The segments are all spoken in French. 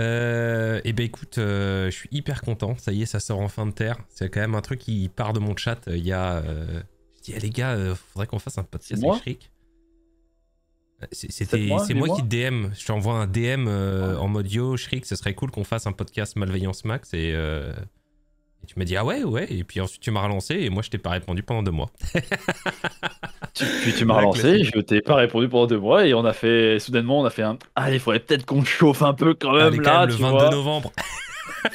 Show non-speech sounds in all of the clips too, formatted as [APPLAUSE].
et euh, eh ben écoute, euh, je suis hyper content. Ça y est, ça sort en fin de terre. C'est quand même un truc qui part de mon chat. Euh, il y a, je dis les gars, faudrait qu'on fasse un podcast avec Shriek. c'est moi, qui DM. Je t'envoie un DM en mode yo Shriek, ce serait cool qu'on fasse un podcast Malveillance Max et tu m'as dit ah ouais, ouais, et puis ensuite tu m'as relancé et moi je t'ai pas répondu pendant deux mois. [LAUGHS] tu, puis tu m'as relancé, je t'ai pas répondu pendant deux mois et on a fait, soudainement, on a fait un allez, ah, il faudrait peut-être qu'on chauffe un peu quand même là. le 22 novembre. [LAUGHS]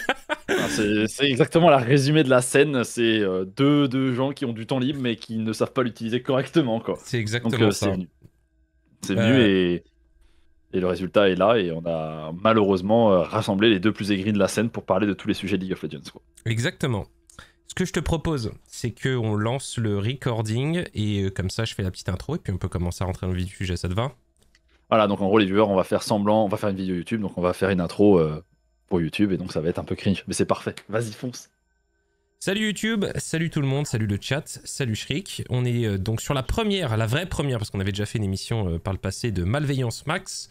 Ah, c'est exactement la résumé de la scène. C'est euh, deux, deux, gens qui ont du temps libre mais qui ne savent pas l'utiliser correctement. quoi. C'est exactement euh, ça. C'est mieux et et le résultat est là, et on a malheureusement euh, rassemblé les deux plus aigris de la scène pour parler de tous les sujets de League of Legends. Exactement. Ce que je te propose, c'est qu'on lance le recording, et euh, comme ça, je fais la petite intro, et puis on peut commencer à rentrer dans le vif du sujet, ça te va Voilà, donc en gros, les viewers, on va faire semblant, on va faire une vidéo YouTube, donc on va faire une intro euh, pour YouTube, et donc ça va être un peu cringe, mais c'est parfait. Vas-y, fonce Salut YouTube, salut tout le monde, salut le chat, salut Shrek. On est donc sur la première, la vraie première, parce qu'on avait déjà fait une émission par le passé de Malveillance Max.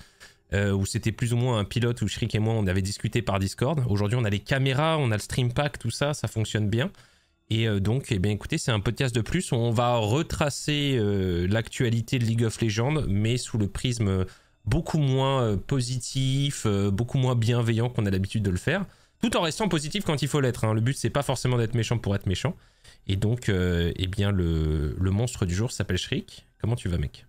Euh, où c'était plus ou moins un pilote où Shrik et moi on avait discuté par Discord. Aujourd'hui on a les caméras, on a le stream pack, tout ça, ça fonctionne bien. Et euh, donc, eh bien, écoutez, c'est un podcast de plus. On va retracer euh, l'actualité de League of Legends, mais sous le prisme beaucoup moins positif, beaucoup moins bienveillant qu'on a l'habitude de le faire, tout en restant positif quand il faut l'être. Hein. Le but c'est pas forcément d'être méchant pour être méchant. Et donc, eh bien, le, monstre du jour s'appelle Shrik. Comment tu vas, mec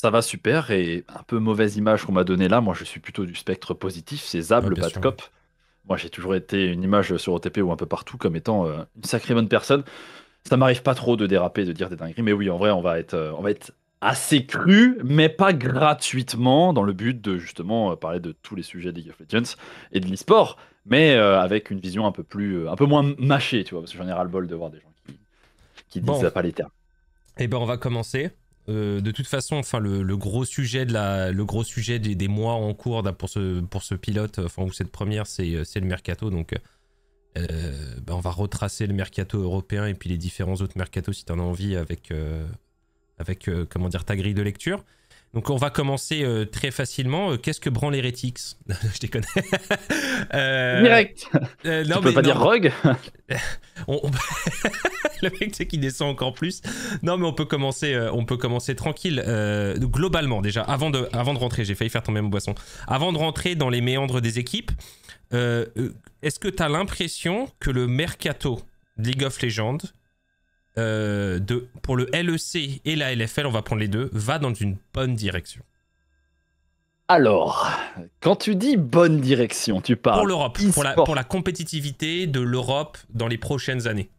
ça va super et un peu mauvaise image qu'on m'a donnée là. Moi, je suis plutôt du spectre positif. C'est Zab, le bad cop. Moi, j'ai toujours été une image sur OTP ou un peu partout comme étant euh, une sacrée bonne personne. Ça m'arrive pas trop de déraper, de dire des dingueries. Mais oui, en vrai, on va être, euh, assez cru, mais pas gratuitement, dans le but de justement euh, parler de tous les sujets des League of et de le mais avec une vision un peu plus, un peu moins mâchée, tu vois, parce que j'en ai ras le bol de voir des gens qui, qui disent ça pas les termes. Eh ben, on va commencer. Euh, de toute façon, enfin le, gros sujet le gros sujet des, mois en cours pour ce pour ce pilote, ou cette première, c'est euh, le mercato. Donc, euh, ben, on va retracer le mercato européen et puis les différents autres mercatos si tu en as envie avec avec comment dire ta grille de lecture. Donc on va commencer euh, très facilement. Euh, qu'est-ce que Branle Heretics [LAUGHS] Je déconne. [LAUGHS] Euh, Direct non, peux pas dire Rogue [LAUGHS] Le mec, c'est qui descend encore plus. Non, mais on peut commencer, on peut commencer tranquille. globalement, déjà, avant de, avant de rentrer, j'ai failli faire ton même boisson. Avant de rentrer dans les méandres des équipes, est-ce que tu as l'impression que le mercato de League of Legends euh, de, pour le LEC et la LFL, on va prendre les deux, va dans une bonne direction alors, quand tu dis bonne direction, tu parles. Pour l'Europe, pour, la, compétitivité de l'Europe dans les prochaines années.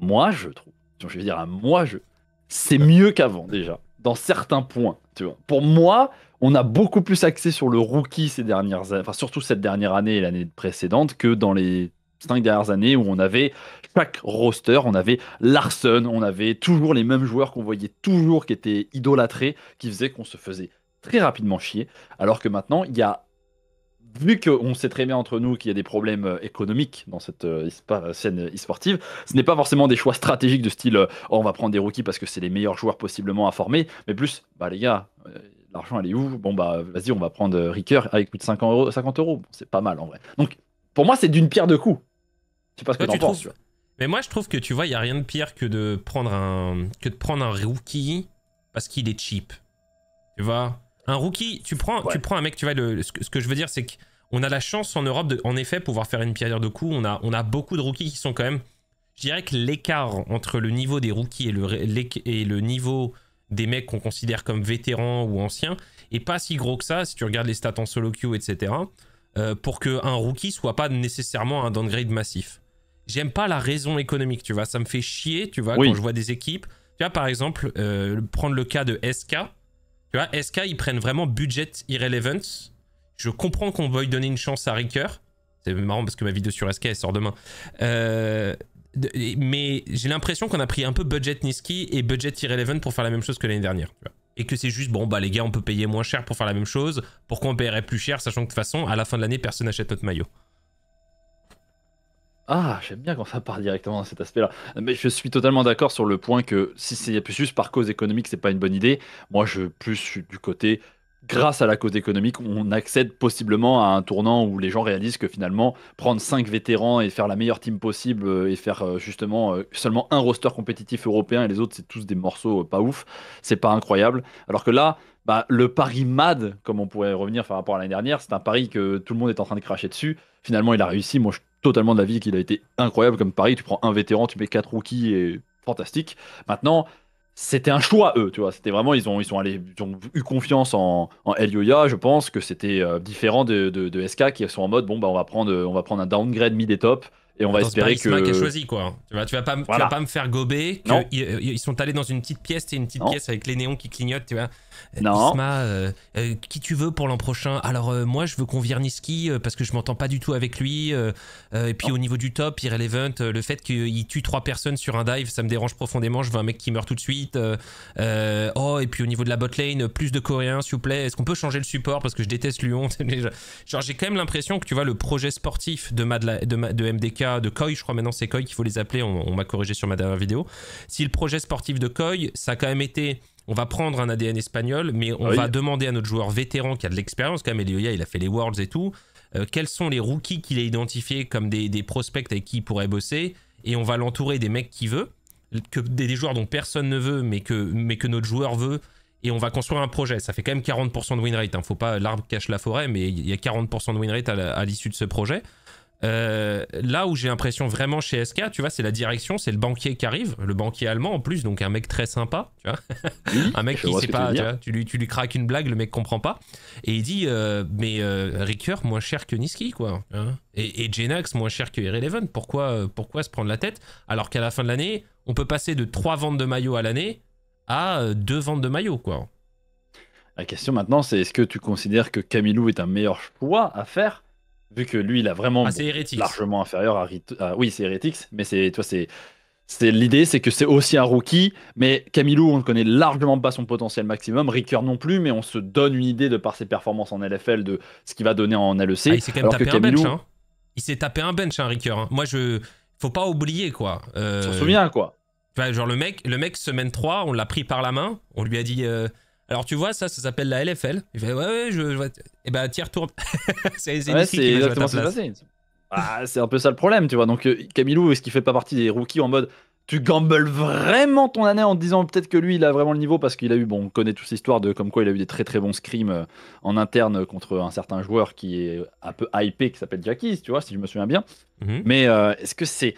Moi, je trouve. Je vais dire moi, je. C'est mieux qu'avant, déjà, dans certains points. Tu vois. Pour moi, on a beaucoup plus axé sur le rookie ces dernières années, enfin, surtout cette dernière année et l'année précédente, que dans les cinq dernières années où on avait chaque roster, on avait Larson, on avait toujours les mêmes joueurs qu'on voyait toujours qui étaient idolâtrés, qui faisaient qu'on se faisait très rapidement chier. Alors que maintenant, il y a vu qu'on sait très bien entre nous qu'il y a des problèmes euh, économiques dans cette euh, euh, scène e-sportive, ce n'est pas forcément des choix stratégiques de style oh, on va prendre des rookies parce que c'est les meilleurs joueurs possiblement à former, mais plus bah les gars, l'argent elle est où Bon bah vas-y on va prendre Ricker avec plus de 50 euros, c'est pas mal en vrai. Donc pour moi c'est d'une pierre deux coups tu Mais moi, je trouve que tu vois, il n'y a rien de pire que de prendre un que de prendre un rookie parce qu'il est cheap. Tu vois, un rookie, tu prends, tu prends un mec, tu vois, le, ce, que, je veux dire, c'est qu'on a la chance en Europe, de, en effet, pouvoir faire une pierre de coups. On a, on a beaucoup de rookies qui sont quand même. Je dirais que l'écart entre le niveau des rookies et le, et le niveau des mecs qu'on considère comme vétérans ou anciens est pas si gros que ça, si tu regardes les stats en solo queue, etc., euh, pour pour un rookie soit pas nécessairement un downgrade massif j'aime pas la raison économique, tu vois. Ça me fait chier, tu vois, quand je vois des équipes. Tu vois, par exemple, euh, prendre le cas de SK. Tu vois, SK, ils prennent vraiment budget irrelevant. Je comprends qu'on veuille donner une chance à Ricker. C'est marrant parce que ma vidéo sur SK, elle sort demain. Euh, mais j'ai l'impression qu'on a pris un peu budget Niski et budget irrelevant pour faire la même chose que l'année dernière. Et que c'est juste, bon, bah les gars, on peut payer moins cher pour faire la même chose. Pourquoi on paierait plus cher, sachant que de toute façon, à la fin de l'année, personne n'achète notre maillot. Ah, j'aime bien quand ça part directement dans cet aspect-là. Mais je suis totalement d'accord sur le point que si c'est juste par cause économique, c'est pas une bonne idée. Moi, je plus du côté grâce à la cause économique, on accède possiblement à un tournant où les gens réalisent que finalement, prendre 5 vétérans et faire la meilleure team possible euh, et faire euh, justement euh, seulement un roster compétitif européen et les autres, c'est tous des morceaux pas ouf, c'est pas incroyable. Alors que là, bah, le pari MAD, comme on pourrait revenir par rapport à l'année dernière, c'est un pari que tout le monde est en train de cracher dessus. Finalement, il a réussi. Moi, je totalement de la vie qu'il a été incroyable comme Paris. Tu prends un vétéran, tu mets quatre rookies et fantastique. Maintenant, c'était un choix eux, tu vois. C'était vraiment ils ont ils sont allés ils ont eu confiance en en Elioya. Je pense que c'était euh, différent de, de, SK qui sont en mode bon bah on va prendre on va prendre un downgrade mid et top. Et on va espérer que. Qui a choisi, quoi. Tu, vas pas, pas me faire gober. Euh, ils, sont allés dans une petite pièce, et une petite pièce avec les néons qui clignotent, tu vois. Euh, non. Euh, qui tu veux pour l'an prochain Alors, moi, je veux qu'on Niski parce que je m'entends pas du tout avec lui. et puis, au niveau du top, Irrelevant, le fait qu'il tue trois personnes sur un dive, ça me dérange profondément. Je veux un mec qui meurt tout de suite. oh, et puis au niveau de la botlane, plus de Coréens, s'il vous plaît. Est-ce qu'on peut changer le support Parce que je déteste Lyon. [LAUGHS] Genre, j'ai quand même l'impression que, tu vois, le projet sportif de, de MDK de Coy, je crois maintenant c'est Coy qu'il faut les appeler, on, m'a corrigé sur ma dernière vidéo. Si le projet sportif de Coy, ça a quand même été on va prendre un ADN espagnol, mais on ah va demander à notre joueur vétéran qui a de l'expérience, quand même, Elioya, il a fait les Worlds et tout, euh, quels sont les rookies qu'il a identifiés comme des, prospects avec qui il pourrait bosser, et on va l'entourer des mecs qui veut, que, des, joueurs dont personne ne veut, mais que, mais que notre joueur veut, et on va construire un projet. Ça fait quand même 40% de win rate, hein. faut pas l'arbre cache la forêt, mais il y a 40% de win rate à l'issue de ce projet. Euh, là où j'ai l'impression vraiment chez SK, tu vois, c'est la direction, c'est le banquier qui arrive, le banquier allemand en plus, donc un mec très sympa, tu vois. [LAUGHS] un mec qui sait pas, tu, lui, tu craques une blague, le mec comprend pas. Et il dit, euh, mais euh, Ricker, moins cher que Niski, quoi. Hein. et, et, moins cher que Irrelevant, Pourquoi, pourquoi se prendre la tête Alors qu'à la fin de l'année, on peut passer de 3 ventes de maillots à l'année à 2 ventes de maillots, quoi. La question maintenant, c'est est-ce que tu considères que Camilou est un meilleur choix à faire vu que lui, il a vraiment ah, largement inférieur à, oui, c'est Heretics, mais c'est toi, c'est l'idée, c'est que c'est aussi un rookie, mais Camilo, on ne connaît largement pas son potentiel maximum, Ricker non plus, mais on se donne une idée de par ses performances en LFL de ce qu'il va donner en LEC. Ah, il s'est quand même tapé un bench. Hein. Il s'est tapé un bench, hein, Ricker. Moi, je faut pas oublier quoi. Euh... On se souvient quoi. genre le mec, le mec semaine 3, on l'a pris par la main, on lui a dit. Euh, alors tu vois, ça, ça s'appelle la LFL. Il fait, ouais, ouais, je, vois. Eh » Et ben, bah, retourne. [LAUGHS] c'est exactement ce qui Ah, c'est un peu ça le problème, tu vois. Donc, euh, Camilou, est-ce qu'il fait pas partie des rookies en mode tu gambles vraiment ton année en disant peut-être que lui il a vraiment le niveau parce qu'il a eu, bon, on connaît toute l'histoire de comme quoi il a eu des très très bons scrims euh, en interne contre un certain joueur qui est un peu hypé qui s'appelle Jackie, tu vois, si je me souviens bien. Mhm. Mais euh, est-ce que c'est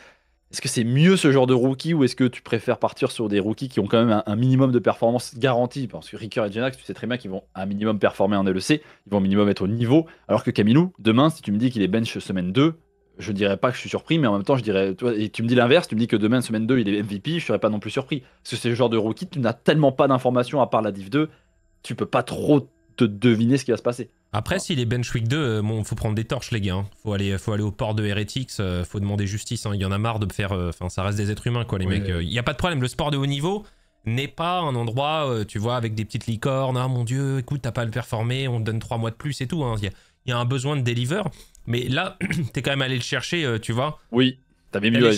est-ce que c'est mieux ce genre de rookie ou est-ce que tu préfères partir sur des rookies qui ont quand même un, minimum de performance garantie Parce que Ricker et Janax, tu sais très bien qu'ils vont un minimum performer en LEC, ils vont un minimum être au niveau. Alors que Camilou, demain, si tu me dis qu'il est bench semaine 2, je dirais pas que je suis surpris, mais en même temps, je dirais. Tu et tu me dis l'inverse, tu me dis que demain, semaine 2, il est MVP, je serais pas non plus surpris. Parce que c'est le genre de rookie, tu n'as tellement pas d'informations à part la Div 2, tu peux pas trop te deviner ce qui va se passer. Après, ah. s'il est bench week 2, euh, bon, faut prendre des torches, les gars. Hein. Faut, aller, faut aller au port de Heretics, euh, faut demander justice. Hein. Il y en a marre de faire. Euh, enfin, ça reste des êtres humains, quoi, les mecs. Il n'y a pas de problème. Le sport de haut niveau n'est pas un endroit, tu vois, avec des petites licornes. Ah mon dieu, écoute, t'as pas le performer, on te donne trois mois de plus et tout. Hein. Il y, a un besoin de deliver. Mais là, [CLEARS THROAT] t'es quand même allé le chercher, tu vois. Oui, t'avais mieux.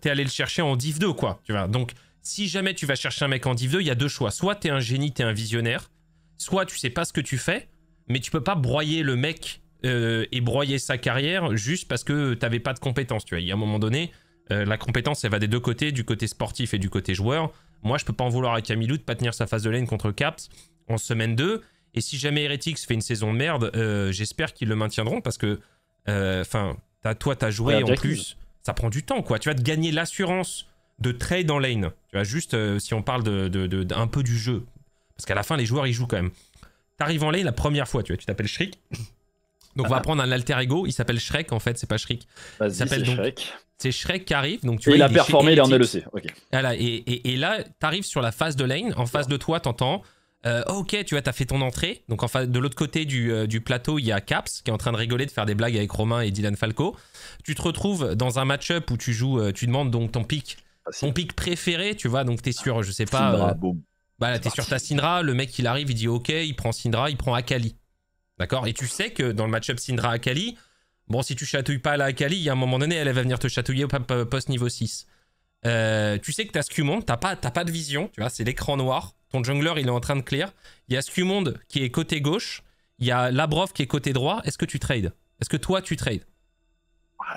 T'es allé le chercher en Div 2, quoi. Tu vois. Donc, si jamais tu vas chercher un mec en Div 2, il y a deux choix. Soit t'es un génie, t'es un visionnaire. Soit tu sais pas ce que tu fais mais tu peux pas broyer le mec euh, et broyer sa carrière juste parce que tu t'avais pas de compétences. Tu il y a un moment donné, euh, la compétence, elle va des deux côtés, du côté sportif et du côté joueur. Moi, je peux pas en vouloir à Camilou de pas tenir sa phase de lane contre Caps en semaine 2. Et si jamais Heretics fait une saison de merde, euh, j'espère qu'ils le maintiendront parce que, enfin, toi, as joué en plus. Ça prend du temps, quoi. Tu vas te gagner l'assurance de trade en lane. Tu vois, juste si on parle de, un peu du jeu. Parce qu'à la fin, les joueurs, ils jouent quand même. T'arrives en la première fois, tu vois, tu t'appelles Shrek. Donc on va [LAUGHS] prendre un alter ego, il s'appelle Shrek en fait, c'est pas Shrik. s'appelle donc Shrek. C'est Shrek qui arrive, donc tu et vois, il, a performé, il est en LEC. E et, là tu là, sur la phase de lane, en face de toi, t'entends. Euh, ok, tu vois, t'as fait ton entrée. Donc, en face, de l'autre côté euh, du, plateau, il y a Caps qui est en train de rigoler, de faire des blagues avec Romain et Dylan Falco. Tu te retrouves dans un match-up où tu joues, euh, tu demandes donc ton pick, ah, ton pick préféré, tu vois. Donc, t'es sûr, je sais pas. Bah, t'es sur ta Syndra, le mec il arrive, il dit ok, il prend Syndra, il prend Akali. D'accord Et tu sais que dans le match-up Syndra-Akali, bon, si tu chatouilles pas la Akali, il y a un moment donné, elle va venir te chatouiller au post niveau 6. Euh, tu sais que t'as Skumond, t'as pas, pas de vision, tu vois, c'est l'écran noir. Ton jungler, il est en train de clear. Il y a Ski-Monde qui est côté gauche. Il y a Labrov qui est côté droit. Est-ce que tu trades Est-ce que toi, tu trades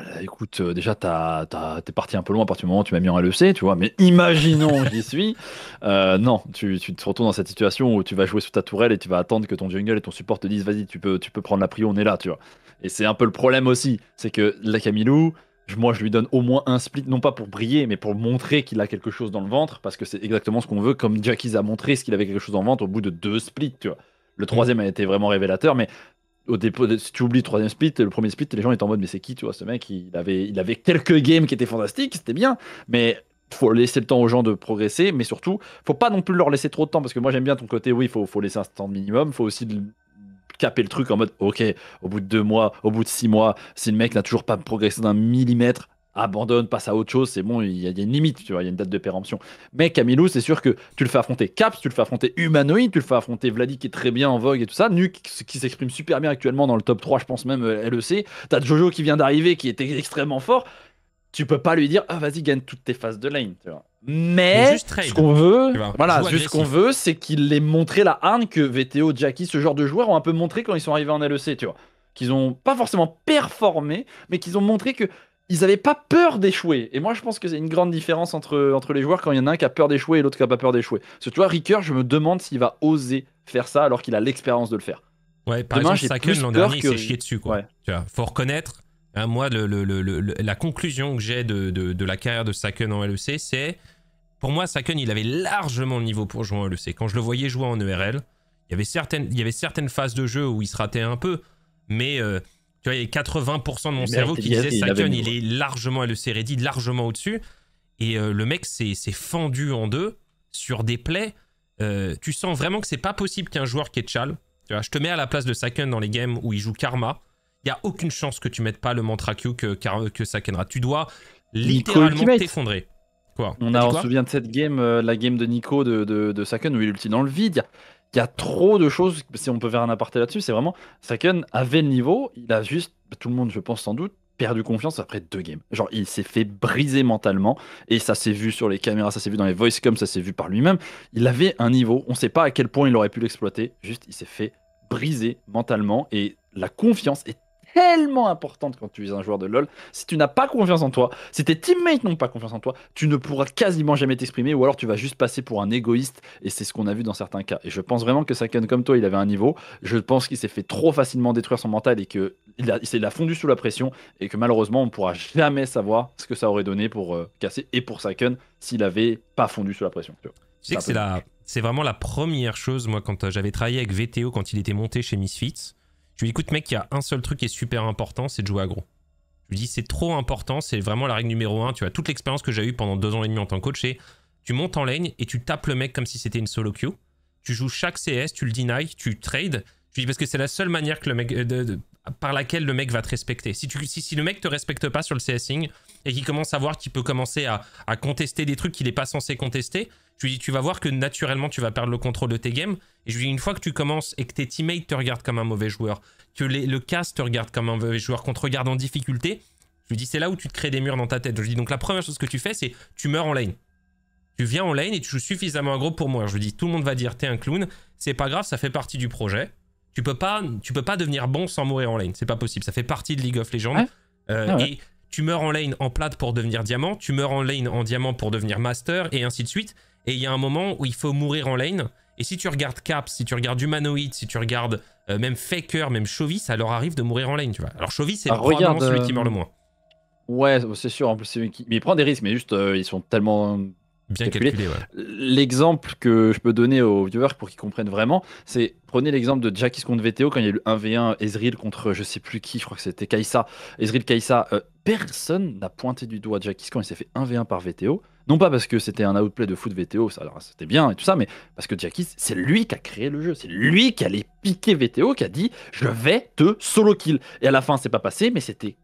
bah, écoute, euh, déjà, t'es parti un peu loin à partir du moment où tu m'as mis en LEC, tu vois, mais imaginons j'y suis. Euh, non, tu, te retrouves dans cette situation où tu vas jouer sous ta tourelle et tu vas attendre que ton jungle et ton support te disent vas-y, tu peux, tu peux prendre la prio, on est là, tu vois. Et c'est un peu le problème aussi, c'est que la Camilou, moi, je lui donne au moins un split, non pas pour briller, mais pour montrer qu'il a quelque chose dans le ventre, parce que c'est exactement ce qu'on veut, comme Jackies a montré ce qu'il avait quelque chose dans le ventre au bout de deux splits, tu vois. Le troisième mm. a été vraiment révélateur, mais au dépôt, si tu oublies le troisième split, le premier split, les gens étaient en mode mais c'est qui, tu vois, ce mec, il avait, il avait quelques games qui étaient fantastiques, c'était bien, mais faut laisser le temps aux gens de progresser, mais surtout, faut pas non plus leur laisser trop de temps parce que moi j'aime bien ton côté, oui, faut, faut laisser un temps minimum, faut aussi caper le truc en mode ok, au bout de deux mois, au bout de six mois, si le mec n'a toujours pas progressé d'un millimètre, abandonne, passe à autre chose, c'est bon, il y, a une limite, tu il y a une date de péremption. Mais Camilo, c'est sûr que tu le fais affronter Caps, tu le fais affronter humanoïde, tu le fais affronter Vladi qui est très bien en vogue et tout ça, Nuke qui s'exprime super bien actuellement dans le top 3, je pense même euh, LEC, t'as Jojo qui vient d'arriver, qui était extrêmement fort, tu peux pas lui dire, ah, vas-y, gagne toutes tes phases de lane, tu Mais, ce qu'on veut, voilà, qu'on veut, c'est qu'il ait montré la harne que VTO, Jackie, ce genre de joueurs ont un peu montré quand ils sont arrivés en LEC, tu vois. Qu'ils ont pas forcément performé, mais qu'ils ont montré que ils n'avaient pas peur d'échouer. Et moi, je pense que c'est une grande différence entre, entre les joueurs quand il y en a un qui a peur d'échouer et l'autre qui n'a pas peur d'échouer. Parce que tu vois, je me demande s'il va oser faire ça alors qu'il a l'expérience de le faire. Ouais, par exemple, Saken, l'an dernier, il s'est chié dessus. Quoi. Tu vois, faut reconnaître, hein, moi, la conclusion que j'ai de, de, la carrière de Saken en LEC, c'est pour moi, Saken, il avait largement le niveau pour jouer en LEC. Quand je le voyais jouer en ERL, il y avait certaines, il y avait certaines phases de jeu où il se ratait un peu, mais. Euh, tu vois, il y a 80% de mon eh cerveau qui disait Saken, il, est largement à le Seredi, largement au-dessus. Et euh, le mec s'est fendu en deux sur des plaies. Euh, tu sens vraiment que c'est pas possible qu'un joueur qui est Chal, tu vois, je te mets à la place de Saken dans les games où il joue Karma. Il n'y a aucune chance que tu mettes pas le mantra Q que, que, Tu dois littéralement t'effondrer. Quoi On, a, se souvient de cette game, euh, la game de Nico de, de, de Saken où il ulti dans le vide il y a trop de choses. Si on peut faire un aparté là-dessus, c'est vraiment Saken avait le niveau. Il a juste, bah, tout le monde, je pense sans doute, perdu confiance après deux games. Genre, il s'est fait briser mentalement et ça s'est vu sur les caméras, ça s'est vu dans les voice comme ça s'est vu par lui-même. Il avait un niveau. On ne sait pas à quel point il aurait pu l'exploiter. Juste, il s'est fait briser mentalement et la confiance est tellement importante quand tu es un joueur de LoL. Si tu n'as pas confiance en toi, si tes teammates n'ont pas confiance en toi, tu ne pourras quasiment jamais t'exprimer ou alors tu vas juste passer pour un égoïste et c'est ce qu'on a vu dans certains cas. Et je pense vraiment que Saken, comme toi, il avait un niveau. Je pense qu'il s'est fait trop facilement détruire son mental et qu'il a, il a fondu sous la pression et que malheureusement, on ne pourra jamais savoir ce que ça aurait donné pour euh, casser et pour Saken s'il avait pas fondu sous la pression. Tu, que c'est C'est vraiment la première chose, moi, quand euh, j'avais travaillé avec VTO, quand il était monté chez Misfits, je lui dis, écoute, mec, il y a un seul truc qui est super important, c'est de jouer aggro. Je lui dis, c'est trop important, c'est vraiment la règle numéro un. Tu as toute l'expérience que j'ai eue pendant deux ans et demi en tant que coach, et tu montes en lane et tu tapes le mec comme si c'était une solo queue. Tu joues chaque CS, tu le denies, tu trades. Je lui dis, parce que c'est la seule manière que le mec, euh, par laquelle le mec va te respecter. Si, le mec te respecte pas sur le CSing et qu'il commence à voir qu'il peut commencer à contester des trucs qu'il n'est pas censé contester, je lui dis, tu vas voir que naturellement, tu vas perdre le contrôle de tes games. Et je lui dis, une fois que tu commences et que tes teammates te regardent comme un mauvais joueur, que le cast te regarde comme un mauvais joueur, qu'on te regarde en difficulté, je lui dis, c'est là où tu te crées des murs dans ta tête. Je lui dis, donc la première chose que tu fais, c'est tu meurs en lane. Tu viens en lane et tu joues suffisamment aggro pour mourir. Je lui dis, tout le monde va dire, t'es un clown. C'est pas grave, ça fait partie du projet. Tu peux pas, tu peux pas devenir bon sans mourir en lane. C'est pas possible. Ça fait partie de League of Legends. Euh, ah et tu meurs en lane en plate pour devenir diamant. Tu meurs en lane en diamant pour devenir master et ainsi de suite. Et il y a un moment où il faut mourir en lane. Et si tu regardes Cap, si tu regardes Humanoid, si tu regardes euh, même Faker, même Chovy, ça leur arrive de mourir en lane, tu vois. Alors Chovy, c'est probablement celui euh, qui meurt le moins. Ouais, c'est sûr. En plus, il prend des risques, mais juste, euh, ils sont tellement bien calculés. L'exemple que je peux donner aux viewers pour qu'ils comprennent vraiment, c'est prenez l'exemple de Jackis contre VTO quand il y a eu 1v1 Ezreal contre je sais plus qui, je crois que c'était Kaisa. Ezreal Kaisa, personne n'a pointé du doigt Jackis quand il s'est fait 1v1 par VTO. Non pas parce que c'était un outplay de foot VTO, c'était bien et tout ça, mais parce que Jackie, c'est lui qui a créé le jeu. C'est lui qui allait piquer VTO, qui a dit je vais te solo kill. Et à la fin, c'est pas passé, mais c'était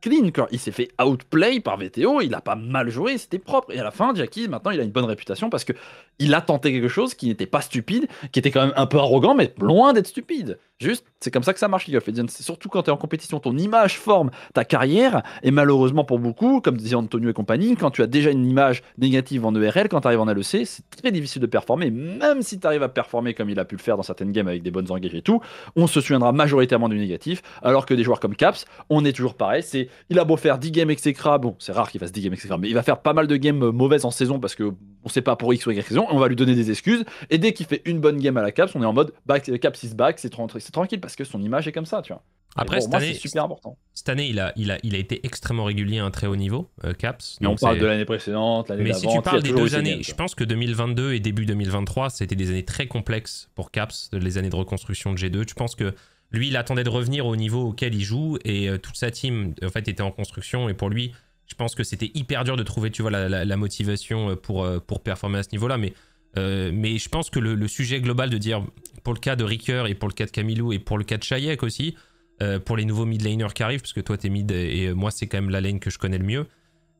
clean. Il s'est fait outplay par VTO, il a pas mal joué, c'était propre. Et à la fin, Jackie, maintenant, il a une bonne réputation parce que il a tenté quelque chose qui n'était pas stupide, qui était quand même un peu arrogant, mais loin d'être stupide. Juste, c'est comme ça que ça marche, League of C'est surtout quand tu es en compétition, ton image forme ta carrière. Et malheureusement pour beaucoup, comme disait Antonio et compagnie, quand tu as déjà une image négative en ERL, quand tu arrives en LEC, c'est très difficile de performer. Même si tu arrives à performer comme il a pu le faire dans certaines games avec des bonnes engagés et tout, on se souviendra majoritairement du négatif. Alors que des joueurs comme Caps, on est toujours pareil. C'est, il a beau faire 10 games etc. bon, c'est rare qu'il fasse 10 games etc. mais il va faire pas mal de games mauvaises en saison parce que on sait pas pour X ou Y raison, on va lui donner des excuses. Et dès qu'il fait une bonne game à la Caps, on est en mode, back, Caps is back, c'est 30 c'est tranquille parce que son image est comme ça, tu vois. Après, cette super important. Cette année, il a, il, a, il a été extrêmement régulier à un très haut niveau, euh, Caps. Mais on parle de l'année précédente, l'année Mais si tu parles des deux années, je pense que 2022 et début 2023, c'était des années très complexes pour Caps, les années de reconstruction de G2. Je pense que lui, il attendait de revenir au niveau auquel il joue et euh, toute sa team, en fait, était en construction. Et pour lui, je pense que c'était hyper dur de trouver, tu vois, la, motivation euh, pour, pour performer à ce niveau-là. Mais, mais je pense que le sujet global de dire pour le cas de Ricker et pour le cas de Camilo et pour le cas de Chayek aussi, euh, pour les nouveaux mid laners qui arrivent, parce que toi t'es mid et moi c'est quand même la lane que je connais le mieux.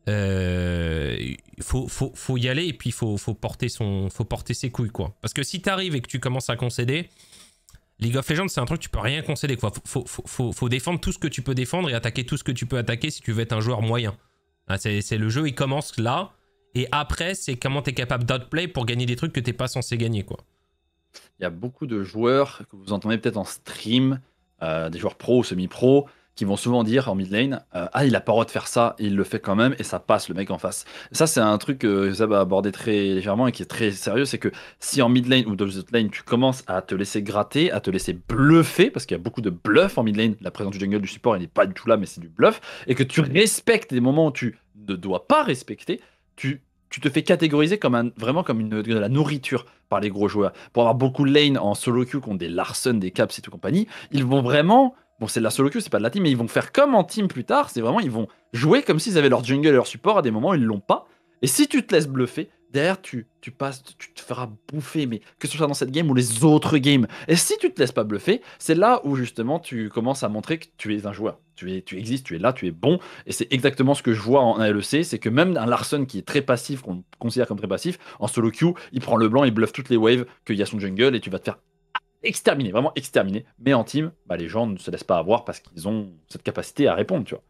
Euh, faut, y aller et puis faut, faut porter ses couilles quoi. Parce que si t'arrives et que tu commences à concéder, League of Legends c'est un truc tu peux rien concéder quoi. Faut, défendre tout ce que tu peux défendre et attaquer tout ce que tu peux attaquer si tu veux être un joueur moyen. Hein, c'est le jeu il commence là et après c'est comment t'es capable d'outplay pour gagner des trucs que t'es pas censé gagner quoi il y a beaucoup de joueurs que vous entendez peut-être en stream, euh, des joueurs pro ou semi-pro, qui vont souvent dire en mid lane euh, Ah, il a pas le droit de faire ça, il le fait quand même, et ça passe le mec en face. Ça, c'est un truc que Zab a abordé très légèrement et qui est très sérieux c'est que si en mid lane ou dans le lane, tu commences à te laisser gratter, à te laisser bluffer, parce qu'il y a beaucoup de bluff en mid lane, la présence du jungle, du support, il n'est pas du tout là, mais c'est du bluff, et que tu respectes les moments où tu ne dois pas respecter, tu tu te fais catégoriser comme un, vraiment comme une, de la nourriture par les gros joueurs. Pour avoir beaucoup de lane en solo queue contre des Larson, des Caps et tout compagnie, ils vont vraiment. Bon, c'est de la solo queue, c'est pas de la team, mais ils vont faire comme en team plus tard. C'est vraiment, ils vont jouer comme s'ils avaient leur jungle et leur support. À des moments, ils l'ont pas. Et si tu te laisses bluffer, derrière, tu, tu passes, tu te feras bouffer, mais que ce soit dans cette game ou les autres games. Et si tu te laisses pas bluffer, c'est là où justement tu commences à montrer que tu es un joueur. Tu, es, tu existes, tu es là, tu es bon. Et c'est exactement ce que je vois en LEC c'est que même un Larson qui est très passif, qu'on considère comme très passif, en solo queue, il prend le blanc, il bluffe toutes les waves, qu'il y a son jungle et tu vas te faire exterminer, vraiment exterminer. Mais en team, bah, les gens ne se laissent pas avoir parce qu'ils ont cette capacité à répondre, tu vois.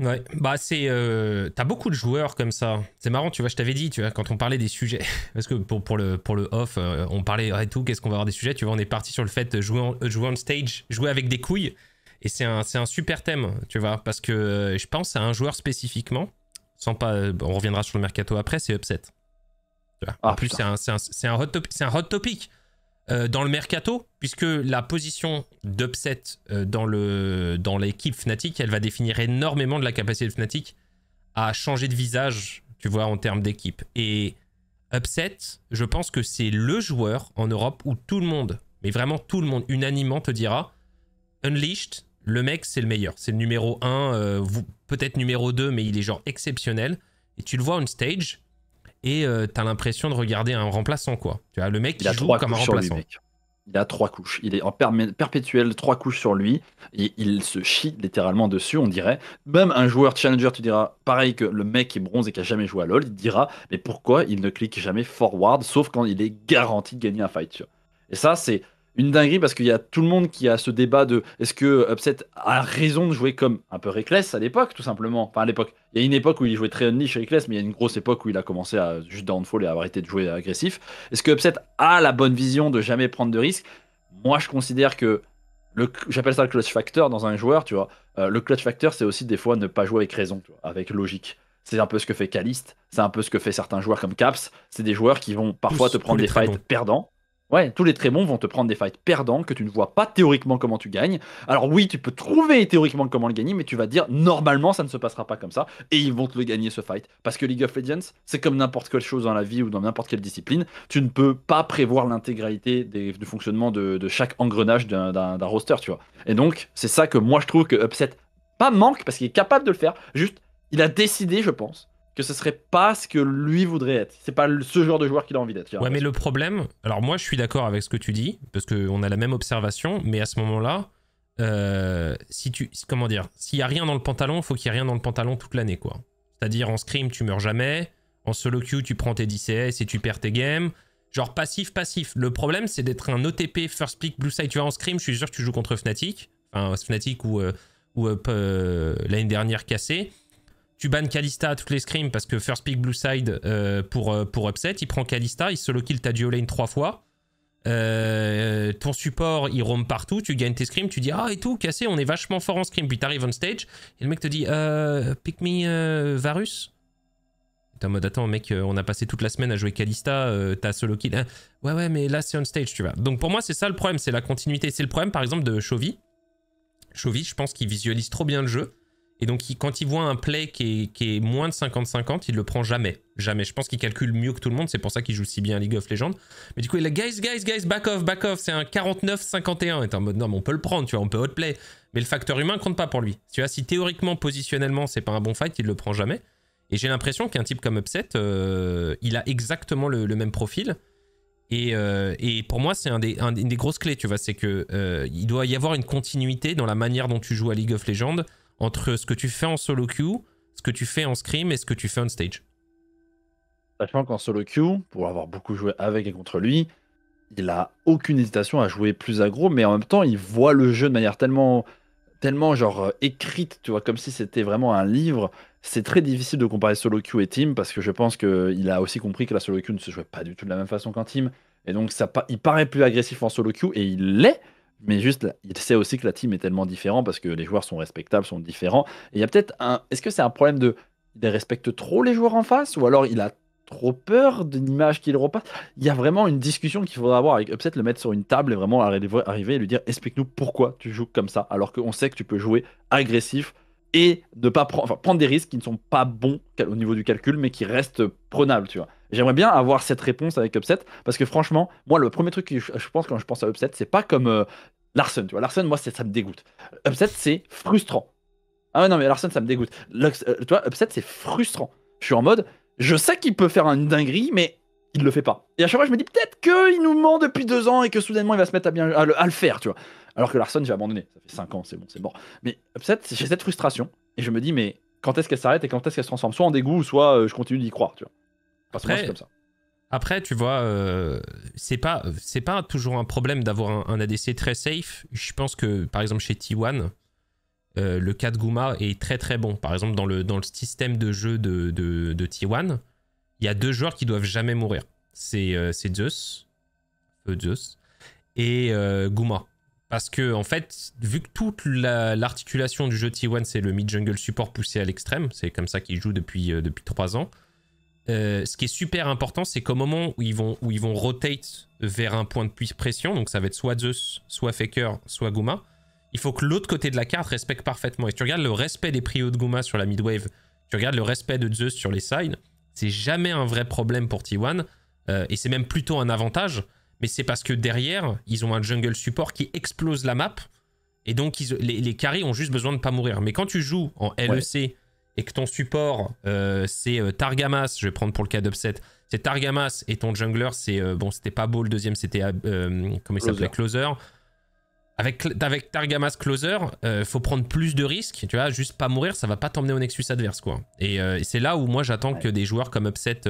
Ouais, bah c'est. Euh, t'as beaucoup de joueurs comme ça. C'est marrant, tu vois, je t'avais dit, tu vois, quand on parlait des sujets. [LAUGHS] Parce que pour, pour, le, pour le off, euh, on parlait et tout, qu'est-ce qu'on va avoir des sujets, tu vois, on est parti sur le fait de jouer en, euh, stage, jouer avec des couilles. Et c'est un, un, super thème, tu vois, parce que je pense à un joueur spécifiquement, sans pas. On reviendra sur le mercato après, c'est Upset. Tu vois. Ah, en plus, c'est un, un, un, hot topic. Euh, dans le mercato, puisque la position d'upset euh, le dans l'équipe Fnatic, elle va définir énormément de la capacité de Fnatic à changer de visage, tu vois, en termes d'équipe. Et upset, je pense que c'est le joueur en Europe où tout le monde, mais vraiment tout le monde, unanimement te dira Unleashed, le mec, c'est le meilleur. C'est le numéro 1, euh, peut-être numéro 2, mais il est genre exceptionnel. Et tu le vois on stage, et euh, t'as l'impression de regarder un remplaçant quoi. Tu vois, le mec il qui a joue comme un remplaçant. il a trois couches. Il est en perpétuel trois couches sur lui. Et il se chie littéralement dessus, on dirait. Même un joueur challenger, tu diras, pareil que le mec qui est bronze et qui a jamais joué à LoL, il dira, mais pourquoi il ne clique jamais forward, sauf quand il est garanti de gagner un fight. Et ça, c'est une dinguerie parce qu'il y a tout le monde qui a ce débat de est-ce que Upset a raison de jouer comme un peu Reckless à l'époque, tout simplement. Enfin, à l'époque, il y a une époque où il jouait très niche Reckless, mais il y a une grosse époque où il a commencé à juste downfall et à arrêter de jouer agressif. Est-ce que Upset a la bonne vision de jamais prendre de risques Moi, je considère que j'appelle ça le clutch factor dans un joueur, tu vois. Euh, le clutch factor, c'est aussi des fois ne pas jouer avec raison, avec logique. C'est un peu ce que fait Caliste, c'est un peu ce que fait certains joueurs comme Caps. C'est des joueurs qui vont parfois te prendre des fights perdants Ouais, tous les très bons vont te prendre des fights perdants que tu ne vois pas théoriquement comment tu gagnes. Alors oui, tu peux trouver théoriquement comment le gagner, mais tu vas dire normalement ça ne se passera pas comme ça, et ils vont te le gagner ce fight. Parce que League of Legends, c'est comme n'importe quelle chose dans la vie ou dans n'importe quelle discipline, tu ne peux pas prévoir l'intégralité du fonctionnement de, de, chaque engrenage d'un roster, tu vois. Et donc, c'est ça que moi je trouve que Upset, pas manque, parce qu'il est capable de le faire, juste, il a décidé, je pense, que ce serait pas ce que lui voudrait être. C'est pas ce genre de joueur qu'il a envie d'être. Ouais, mais le problème, alors moi je suis d'accord avec ce que tu dis, parce qu'on a la même observation, mais à ce moment-là, euh, si tu. Comment dire S'il y a rien dans le pantalon, il faut qu'il y ait rien dans le pantalon toute l'année, quoi. C'est-à-dire en scrim, tu meurs jamais, en solo queue, tu prends tes 10 CS et tu perds tes games. Genre passif, passif. Le problème, c'est d'être un OTP, first pick, blue side. Tu vois, en scrim, je suis sûr que tu joues contre Fnatic, enfin Fnatic ou, euh, ou euh, l'année dernière cassé tu bannes Kalista à toutes les scrims parce que first pick blue side euh, pour, euh, pour upset, il prend Kalista, il solo kill ta duolane lane trois fois. Euh, ton support, il roam partout, tu gagnes tes scrims, tu dis ah et tout, cassé, on est vachement fort en scrim. Puis t'arrives on stage et le mec te dit pick me Varus. T'es en mode attends mec, on a passé toute la semaine à jouer Kalista, t'as solo kill. Hein. Ouais ouais mais là c'est on stage tu vois. Donc pour moi c'est ça le problème, c'est la continuité. C'est le problème par exemple de Chovy. Chovy je pense qu'il visualise trop bien le jeu et donc, quand il voit un play qui est, moins de 50-50, il le prend jamais. Jamais. Je pense qu'il calcule mieux que tout le monde. C'est pour ça qu'il joue si bien League of Legends. Mais du coup, il a guys, guys, guys, back off, back off. C'est un 49-51. Et en mode, non, mais on peut le prendre, tu vois, on peut outplay play. Mais le facteur humain compte pas pour lui. Tu vois, si théoriquement, positionnellement, c'est pas un bon fight, il le prend jamais. Et j'ai l'impression qu'un type comme Upset, euh, il a exactement le, même profil. Euh, et, pour moi, c'est une des grosses clés, tu vois. C'est que euh, il doit y avoir une continuité dans la manière dont tu joues à League of Legends entre ce que tu fais en solo queue, ce que tu fais en scrim et ce que tu fais en stage Sachant qu'en solo queue, pour avoir beaucoup joué avec et contre lui, il a aucune hésitation à jouer plus aggro, mais en même temps, il voit le jeu de manière tellement, tellement genre euh, écrite, tu vois, comme si c'était vraiment un livre. C'est très difficile de comparer solo queue et team parce que je pense qu'il a aussi compris que la solo queue ne se jouait pas du tout de la même façon qu'en team. Et donc, ça, il paraît plus agressif en solo queue et il l'est, mais juste, il sait aussi que la team est tellement différente parce que les joueurs sont respectables, sont différents. Et il y a peut-être un. Est-ce que c'est un problème de. Il respecte trop les joueurs en face ou alors il a trop peur d'une image qu'il repasse Il y a vraiment une discussion qu'il faudra avoir avec Upset, le mettre sur une table et vraiment arriver et lui dire explique-nous pourquoi tu joues comme ça alors qu'on sait que tu peux jouer agressif et ne pas prendre, prendre des risques qui ne sont pas bons au niveau du calcul, mais qui restent prenables, tu vois. J'aimerais bien avoir cette réponse avec Upset, parce que franchement, moi, le premier truc que je pense quand je pense à Upset, c'est pas comme euh, Larson, tu vois, Larson, moi, ça me dégoûte. Upset, c'est frustrant. Ah non, mais Larson, ça me dégoûte. Euh, tu vois, Upset, c'est frustrant. Je suis en mode, je sais qu'il peut faire une dinguerie, mais il le fait pas. Et à chaque fois, je me dis peut-être qu'il nous ment depuis deux ans et que soudainement, il va se mettre à, bien, à, le, faire, tu vois. Alors que Larson, j'ai abandonné. Ça fait cinq ans, c'est bon, c'est mort. Mais Upset, j'ai cette frustration. Et je me dis, mais quand est-ce qu'elle s'arrête et quand est-ce qu'elle se transforme Soit en dégoût, soit euh, je continue d'y croire, tu vois. Parce que c'est comme ça. Après, tu vois, euh, c'est pas c'est pas toujours un problème d'avoir un, ADC très safe. Je pense que par exemple chez T1, euh, le cas de Gouma est très très bon. Par exemple, dans le, dans le système de jeu de, de, T1, il y a deux joueurs qui doivent jamais mourir. C'est euh, Zeus, et Gouma. Parce que, en fait, vu que toute l'articulation du jeu T1, c'est le mid-jungle support poussé à l'extrême, c'est comme ça qu'ils joue depuis, depuis 3 ans, euh, ce qui est super important, c'est qu'au moment où ils, vont, où ils vont rotate vers un point de pression, donc ça va être soit Zeus, soit Faker, soit Gouma, il faut que l'autre côté de la carte respecte parfaitement. Et si tu regardes le respect des prios de Gouma sur la mid-wave, tu regardes le respect de Zeus sur les sides, c'est jamais un vrai problème pour T1, euh, et c'est même plutôt un avantage, mais c'est parce que derrière, ils ont un jungle support qui explose la map, et donc les, les ont juste besoin de pas mourir. Mais quand tu joues en LEC, et que ton support euh, c'est euh, Targamas, je vais prendre pour le cas d'Upset, c'est Targamas et ton jungler c'est euh, bon c'était pas beau le deuxième c'était comment il s'appelait Closer. Avec, avec Targamas Closer, faut prendre plus de risques, tu vois, juste pas mourir, ça va pas t'emmener au Nexus adverse quoi. Et, c'est là où moi j'attends que des joueurs comme Upset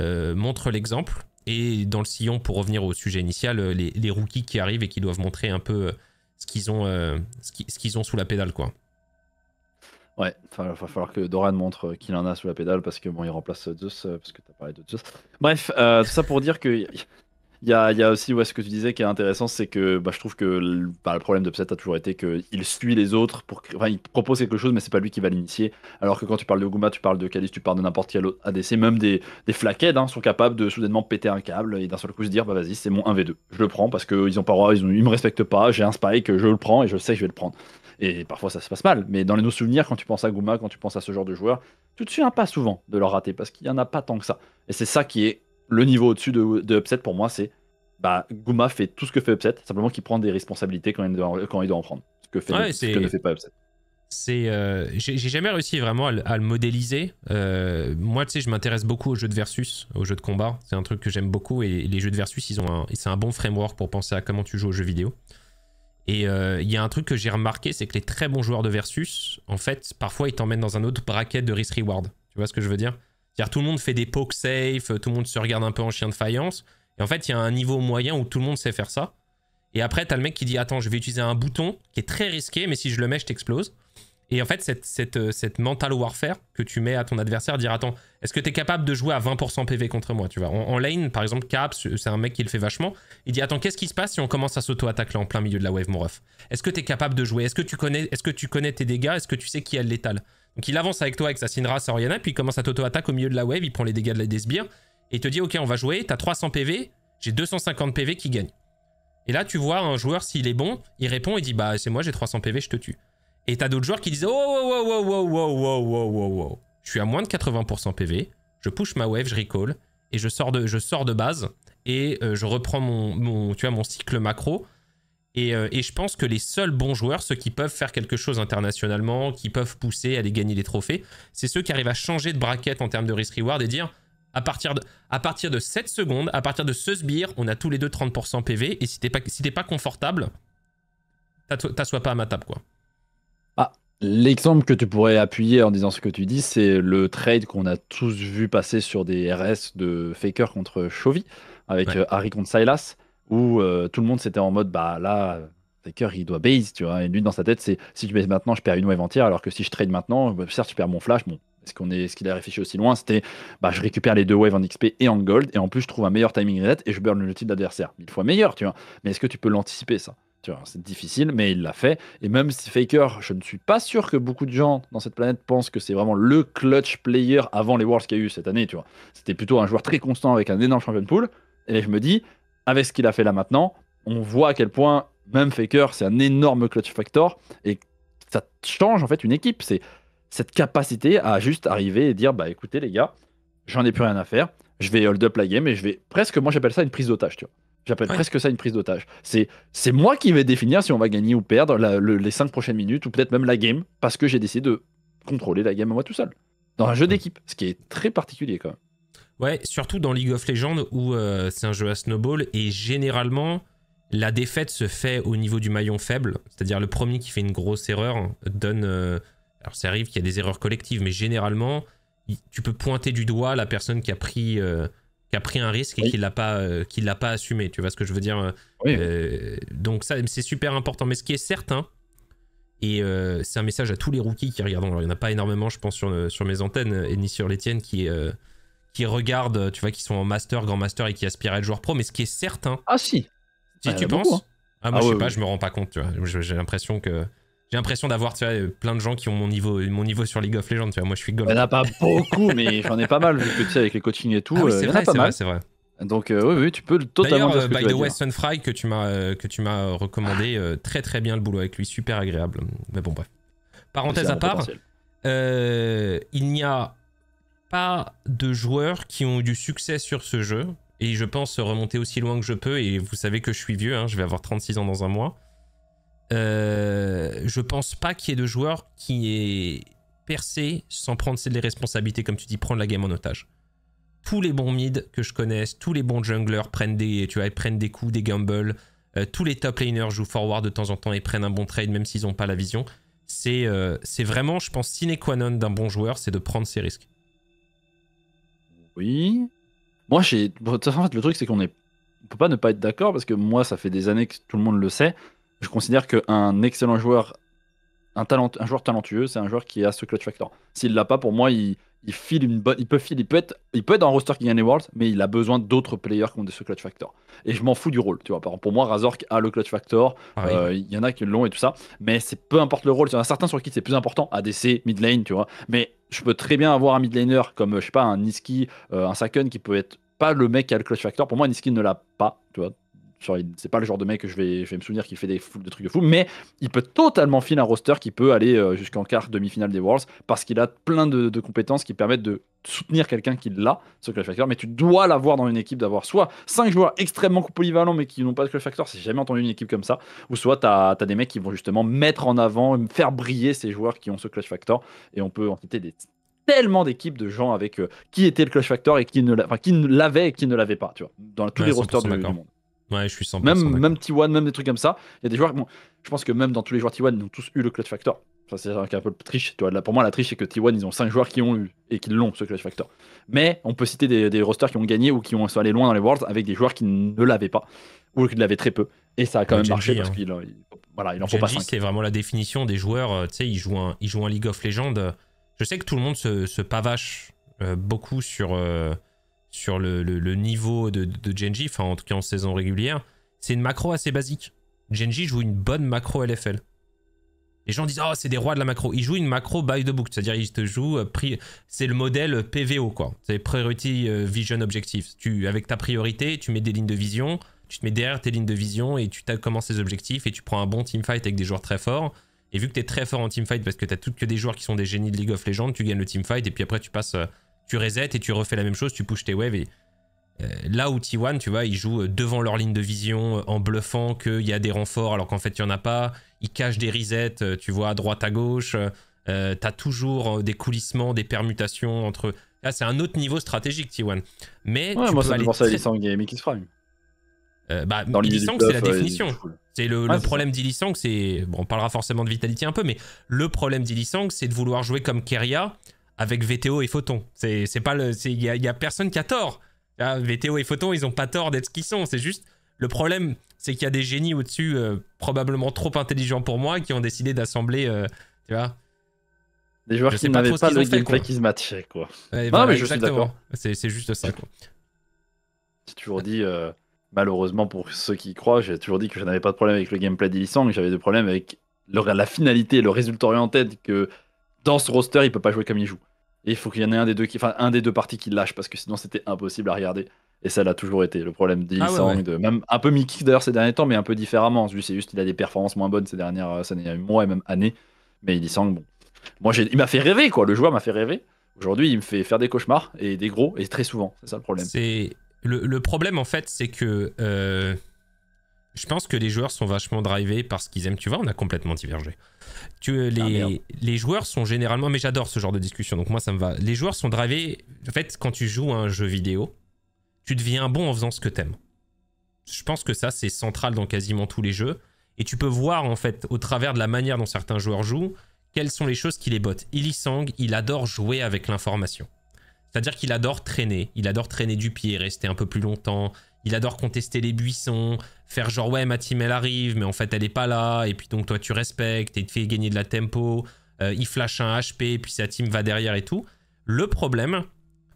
montrent l'exemple. Et dans le sillon, pour revenir au sujet initial, les, rookies qui arrivent et qui doivent montrer un peu ce qu'ils ont, ce qu'ils ont sous la pédale quoi. Ouais, il va falloir que Doran montre qu'il en a sous la pédale parce que bon, il remplace Zeus, euh, parce que tu as parlé de Zeus. Bref, euh, tout ça pour dire que. Il y, a, y a, aussi ce que tu disais qui est intéressant, c'est que bah, je trouve que le, bah, le problème de a toujours été qu'il suit les autres, pour, enfin, il propose quelque chose, mais c'est pas lui qui va l'initier. Alors que quand tu parles de Gouma, tu parles de Kalis, tu parles de n'importe quel autre ADC, même des, des flaquettes hein, sont capables de soudainement péter un câble et d'un seul coup se dire bah vas-y, c'est mon 1v2, je le prends parce qu'ils ont pas droit, ils, ils me respectent pas, j'ai un spike, je le prends et je sais que je vais le prendre. Et parfois ça se passe mal, mais dans nos souvenirs, quand tu penses à Gouma, quand tu penses à ce genre de joueur, tu te souviens pas souvent de leur rater, parce qu'il y en a pas tant que ça. Et c'est ça qui est le niveau au-dessus de, Upset pour moi, c'est bah, Gouma fait tout ce que fait Upset, simplement qu'il prend des responsabilités quand il doit, quand il doit en prendre. Ce que, fait, ce que ne fait pas Upset euh, j'ai jamais réussi vraiment à, le modéliser euh, moi tu sais je m'intéresse beaucoup aux jeux de versus aux jeux de combat c'est un truc que j'aime beaucoup et les jeux de versus c'est un bon framework pour penser à comment tu joues aux jeux vidéo et il euh, y a un truc que j'ai remarqué, c'est que les très bons joueurs de versus, en fait, parfois ils t'emmènent dans un autre bracket de risk reward. Tu vois ce que je veux dire C'est-à-dire tout le monde fait des poke safe, euh, tout le monde se regarde un peu en chien de faïence. Et en fait, il y a un niveau moyen où tout le monde sait faire ça. Et après, t'as le mec qui dit Attends, je vais utiliser un bouton qui est très risqué, mais si je le mets, je t'explose. Et en fait, cette, euh, cette, mental warfare que tu mets à ton adversaire, dire attends, est-ce que tu es capable de jouer à 20% PV contre moi tu vois en, lane, par exemple, Cap, c'est un mec qui le fait vachement. Il dit attends, qu'est-ce qui se passe si on commence à s'auto-attaquer en plein milieu de la wave, mon ref Est-ce que tu es capable de jouer Est-ce que, tu connais, est que tu connais tes dégâts Est-ce que tu sais qui a le létal Donc il avance avec toi, avec sa Sinra, puis il commence à t'auto-attaquer au milieu de la wave, il prend les dégâts de la, des et il te dit ok, on va jouer, t'as 300 PV, j'ai 250 PV qui gagne. Et là, tu vois un joueur, s'il est bon, il répond et dit bah c'est moi, j'ai 300 PV, je te tue. Et t'as d'autres joueurs qui disent Oh, wow, wow, wow, wow, wow, wow, wow, wow, Je suis à moins de 80% PV, je push ma wave, je recall, et je sors de, je sors de base, et euh, je reprends mon, mon, tu vois, mon cycle macro. Euh, et, je pense que les seuls bons joueurs, ceux qui peuvent faire quelque chose internationalement, qui peuvent pousser à aller gagner des trophées, c'est ceux qui arrivent à changer de braquette en termes de risk-reward et dire à partir, de, à partir de 7 secondes, à partir de ce sbire, on a tous les deux 30% PV, et si t'es pas, si t'es pas confortable, t'assois pas à ma table, quoi. Ah, L'exemple que tu pourrais appuyer en disant ce que tu dis, c'est le trade qu'on a tous vu passer sur des RS de Faker contre Chovy, avec euh, Harry contre Silas, où euh, tout le monde s'était en mode, bah là, Faker, il doit base, tu vois. Et lui, dans sa tête, c'est si tu base maintenant, je perds une wave entière, alors que si je trade maintenant, bah, certes, tu perds mon flash. Bon, est-ce qu'on est, ce qu'il a réfléchi aussi loin C'était, bah, je récupère les deux waves en XP et en gold, et en plus, je trouve un meilleur timing reset et je burn le titre d'adversaire. Mille fois meilleur, tu vois. Mais est-ce que tu peux l'anticiper, ça c'est difficile, mais il l'a fait. Et même si Faker, je ne suis pas sûr que beaucoup de gens dans cette planète pensent que c'est vraiment le clutch player avant les Worlds qu'il y a eu cette année, tu vois. C'était plutôt un joueur très constant avec un énorme champion de pool. Et je me dis, avec ce qu'il a fait là maintenant, on voit à quel point même Faker, c'est un énorme clutch factor. Et ça change en fait une équipe. C'est cette capacité à juste arriver et dire, bah écoutez les gars, j'en ai plus rien à faire. Je vais hold up la game et je vais presque, moi j'appelle ça une prise d'otage, tu vois. J'appelle presque ça une prise d'otage. C'est, moi qui vais définir si on va gagner ou perdre les 5 prochaines minutes, ou peut-être même la game, parce que j'ai décidé de contrôler la game à moi tout seul. Dans un jeu d'équipe, ce qui est très particulier quand même. Ouais, surtout dans League of Legends, où euh, c'est un jeu à snowball, et généralement, la défaite se fait au niveau du maillon faible, c'est-à-dire le premier qui fait une grosse erreur hein, donne... Euh, alors ça arrive qu'il y a des erreurs collectives, mais généralement, tu peux pointer du doigt la personne qui a pris... Euh, a pris un risque et qu'il qui l'a pas, euh, l'a pas assumé. Tu vois ce que je veux dire euh, euh, Donc ça, c'est super important. Mais ce qui est certain, et c'est un message à tous les rookies qui regardent. Alors, il n'y en a pas énormément, je pense, sur, mes antennes et ni sur les tiennes qui qui regardent, tu vois, qui sont en master, grand master et qui aspirent à être joueur pro. Mais ce qui est certain. Ah si. Si ah, tu penses. Hein. Ah moi ah, je sais pas, je me rends pas compte. Tu vois, j'ai l'impression que j'ai l'impression d'avoir euh, plein de gens qui ont mon niveau, euh, mon niveau sur League of Legends. Tu vois, moi, je suis gold. Il n'y en a pas beaucoup, mais j'en ai pas mal, vu que tu sais, avec les coachings et tout. Ah euh, c'est vrai, c'est vrai, c'est vrai. Donc oui, tu peux totalement. D'ailleurs, by the way, Sunfry que tu m'as que tu m'as recommandé, très très bien le boulot avec lui, super agréable. Mais bon bref. Parenthèse à part, il n'y a pas de joueurs qui ont eu du succès sur ce jeu et je pense remonter aussi loin que je peux. Et vous savez que je suis vieux, hein, je vais avoir 36 ans dans un mois. Euh, je pense pas qu'il y ait de joueur qui est percé sans prendre ses responsabilités, comme tu dis, prendre la game en otage. Tous les bons mid que je connaisse, tous les bons junglers prennent des, tu vois, prennent des coups, des gambles. Euh, tous les top laners jouent forward de temps en temps et prennent un bon trade, même s'ils n'ont pas la vision. Euh, c'est vraiment, je pense, sine qua non d'un bon joueur, c'est de prendre ses risques. Oui. Moi, j'ai. En fait, le truc, c'est qu'on est... peut pas ne pas être d'accord parce que moi, ça fait des années que tout le monde le sait je considère qu'un excellent joueur, un, joueur talentueux, c'est un joueur qui a ce clutch factor. S'il l'a pas, pour moi, il, file une bonne, il peut filer, il peut être, il peut être un roster qui gagne les Worlds, mais il a besoin d'autres players qui ont ce clutch factor. Et je m'en fous du rôle, tu vois. Pour moi, Razork a le clutch factor. Ah euh, il y en a qui l'ont et tout ça, mais c'est peu importe le rôle. Il y en a certains sur qui c'est plus important, ADC, mid lane, tu vois. Mais je peux très bien avoir un mid laner comme je sais pas un Niski, euh, un Saken qui peut être pas le mec qui a le clutch factor. Pour moi, Niski ne l'a pas, tu vois c'est pas le genre de mec que je vais, me souvenir qui fait des, trucs de fou, mais il peut totalement filer un roster qui peut aller euh, jusqu'en quart, demi-finale des Worlds, parce qu'il a plein de, compétences qui permettent de soutenir quelqu'un qui l'a, ce Clash Factor. Mais tu dois l'avoir dans une équipe d'avoir soit 5 joueurs extrêmement polyvalents mais qui n'ont pas de Clash Factor, c'est jamais entendu une équipe comme ça, ou soit tu as, des mecs qui vont justement mettre en avant, faire briller ces joueurs qui ont ce Clash Factor, et on peut en citer tellement d'équipes de gens avec euh, qui était le Clash Factor et qui ne l'avait et qui ne l'avait pas, tu vois, dans tous les rosters du monde je suis Même, même T1, même des trucs comme ça. Il y a des joueurs. je pense que même dans tous les joueurs T1, ils ont tous eu le clutch factor. Ça, c'est un peu triche. Tu vois, pour moi, la triche, c'est que T1, ils ont 5 joueurs qui ont eu et qui l'ont, ce clutch factor. Mais on peut citer des, rosters qui ont gagné ou qui ont, sont allés loin dans les Worlds avec des joueurs qui ne l'avaient pas ou qui l'avaient très peu. Et ça a quand même marché parce hein. il, en faut pas 5. C'est vraiment la définition des joueurs. Euh, tu sais, ils jouent, un, ils jouent League of Legends. Euh, je sais que tout le monde se, se pavache euh, beaucoup sur sur le, niveau de, de Genji, enfin en tout cas en saison régulière, c'est une macro assez basique. Genji joue une bonne macro LFL. Les gens disent Oh, c'est des rois de la macro. Il joue une macro by the book, c'est-à-dire ils te joue. Euh, c'est le modèle PVO, quoi. C'est Priority euh, Vision Objective. Tu, avec ta priorité, tu mets des lignes de vision, tu te mets derrière tes lignes de vision et tu commences tes objectifs et tu prends un bon team teamfight avec des joueurs très forts. Et vu que tu es très fort en teamfight parce que tu as toutes que des joueurs qui sont des génies de League of Legends, tu gagnes le team fight et puis après tu passes euh, tu resets et tu refais la même chose, tu pushes tes waves. Et, euh, là où T1, tu vois, ils jouent euh, devant leur ligne de vision euh, en bluffant qu'il y a des renforts alors qu'en fait il n'y en a pas. Ils cachent des resets, tu vois, à droite, à gauche. T'as toujours des coulissements, des permutations entre. Là, c'est un autre niveau stratégique, T1. Mais. Ouais, tu moi, peux ça me à Lissang et Mickey's Prime. bah, c'est la définition. c'est le, problème problème c'est. Bon, on parlera forcément de Vitality un peu, mais le problème d'Illisang, c'est de vouloir jouer comme Keria, avec VTO et Photon. C'est pas le. Il n'y a, y a, personne qui a tort. Ah, VTO et Photon, ils n'ont pas tort d'être ce qu'ils sont. C'est juste. Le problème, c'est qu'il y a des génies au-dessus, euh, probablement trop intelligents pour moi, qui ont décidé d'assembler. Euh, tu vois Des joueurs qui n'avaient pas, le gameplay qui se matchait, quoi. non, mais je suis d'accord. C'est juste ça, quoi. J'ai toujours dit. Euh, malheureusement, pour ceux qui croient, j'ai toujours dit que je n'avais pas de problème avec le gameplay d'Illisang, que j'avais des problèmes avec la finalité, le résultat orienté que dans ce roster, il peut pas jouer comme il joue. Et il faut qu'il y en ait un des deux qui, un des deux parties qui lâche parce que sinon c'était impossible à regarder. Et ça l'a toujours été. Le problème di ah même un peu Mickey d'ailleurs ces derniers temps, mais un peu différemment. c'est juste il a des performances moins bonnes ces dernières années, euh, mois et même années. Mais Sang, bon, moi, il m'a fait rêver quoi. Le joueur m'a fait rêver. Aujourd'hui, il me fait faire des cauchemars et des gros et très souvent. C'est ça le problème. C'est le, problème en fait, c'est que euh, je pense que les joueurs sont vachement drivés par qu'ils aiment. Tu vois, on a complètement divergé. Tu, euh, ah, les, les joueurs sont généralement. Mais j'adore ce genre de discussion, donc moi ça me va. Les joueurs sont drivés. En fait, quand tu joues à un jeu vidéo, tu deviens bon en faisant ce que t'aimes. Je pense que ça, c'est central dans quasiment tous les jeux. Et tu peux voir, en fait, au travers de la manière dont certains joueurs jouent, quelles sont les choses qui les bottent. Sang, il adore jouer avec l'information. C'est-à-dire qu'il adore traîner. Il adore traîner du pied, rester un peu plus longtemps il adore contester les buissons, faire genre ouais ma team elle arrive mais en fait elle est pas là et puis donc toi tu respectes et te fait gagner de la tempo, euh, il flash un HP et puis sa team va derrière et tout. Le problème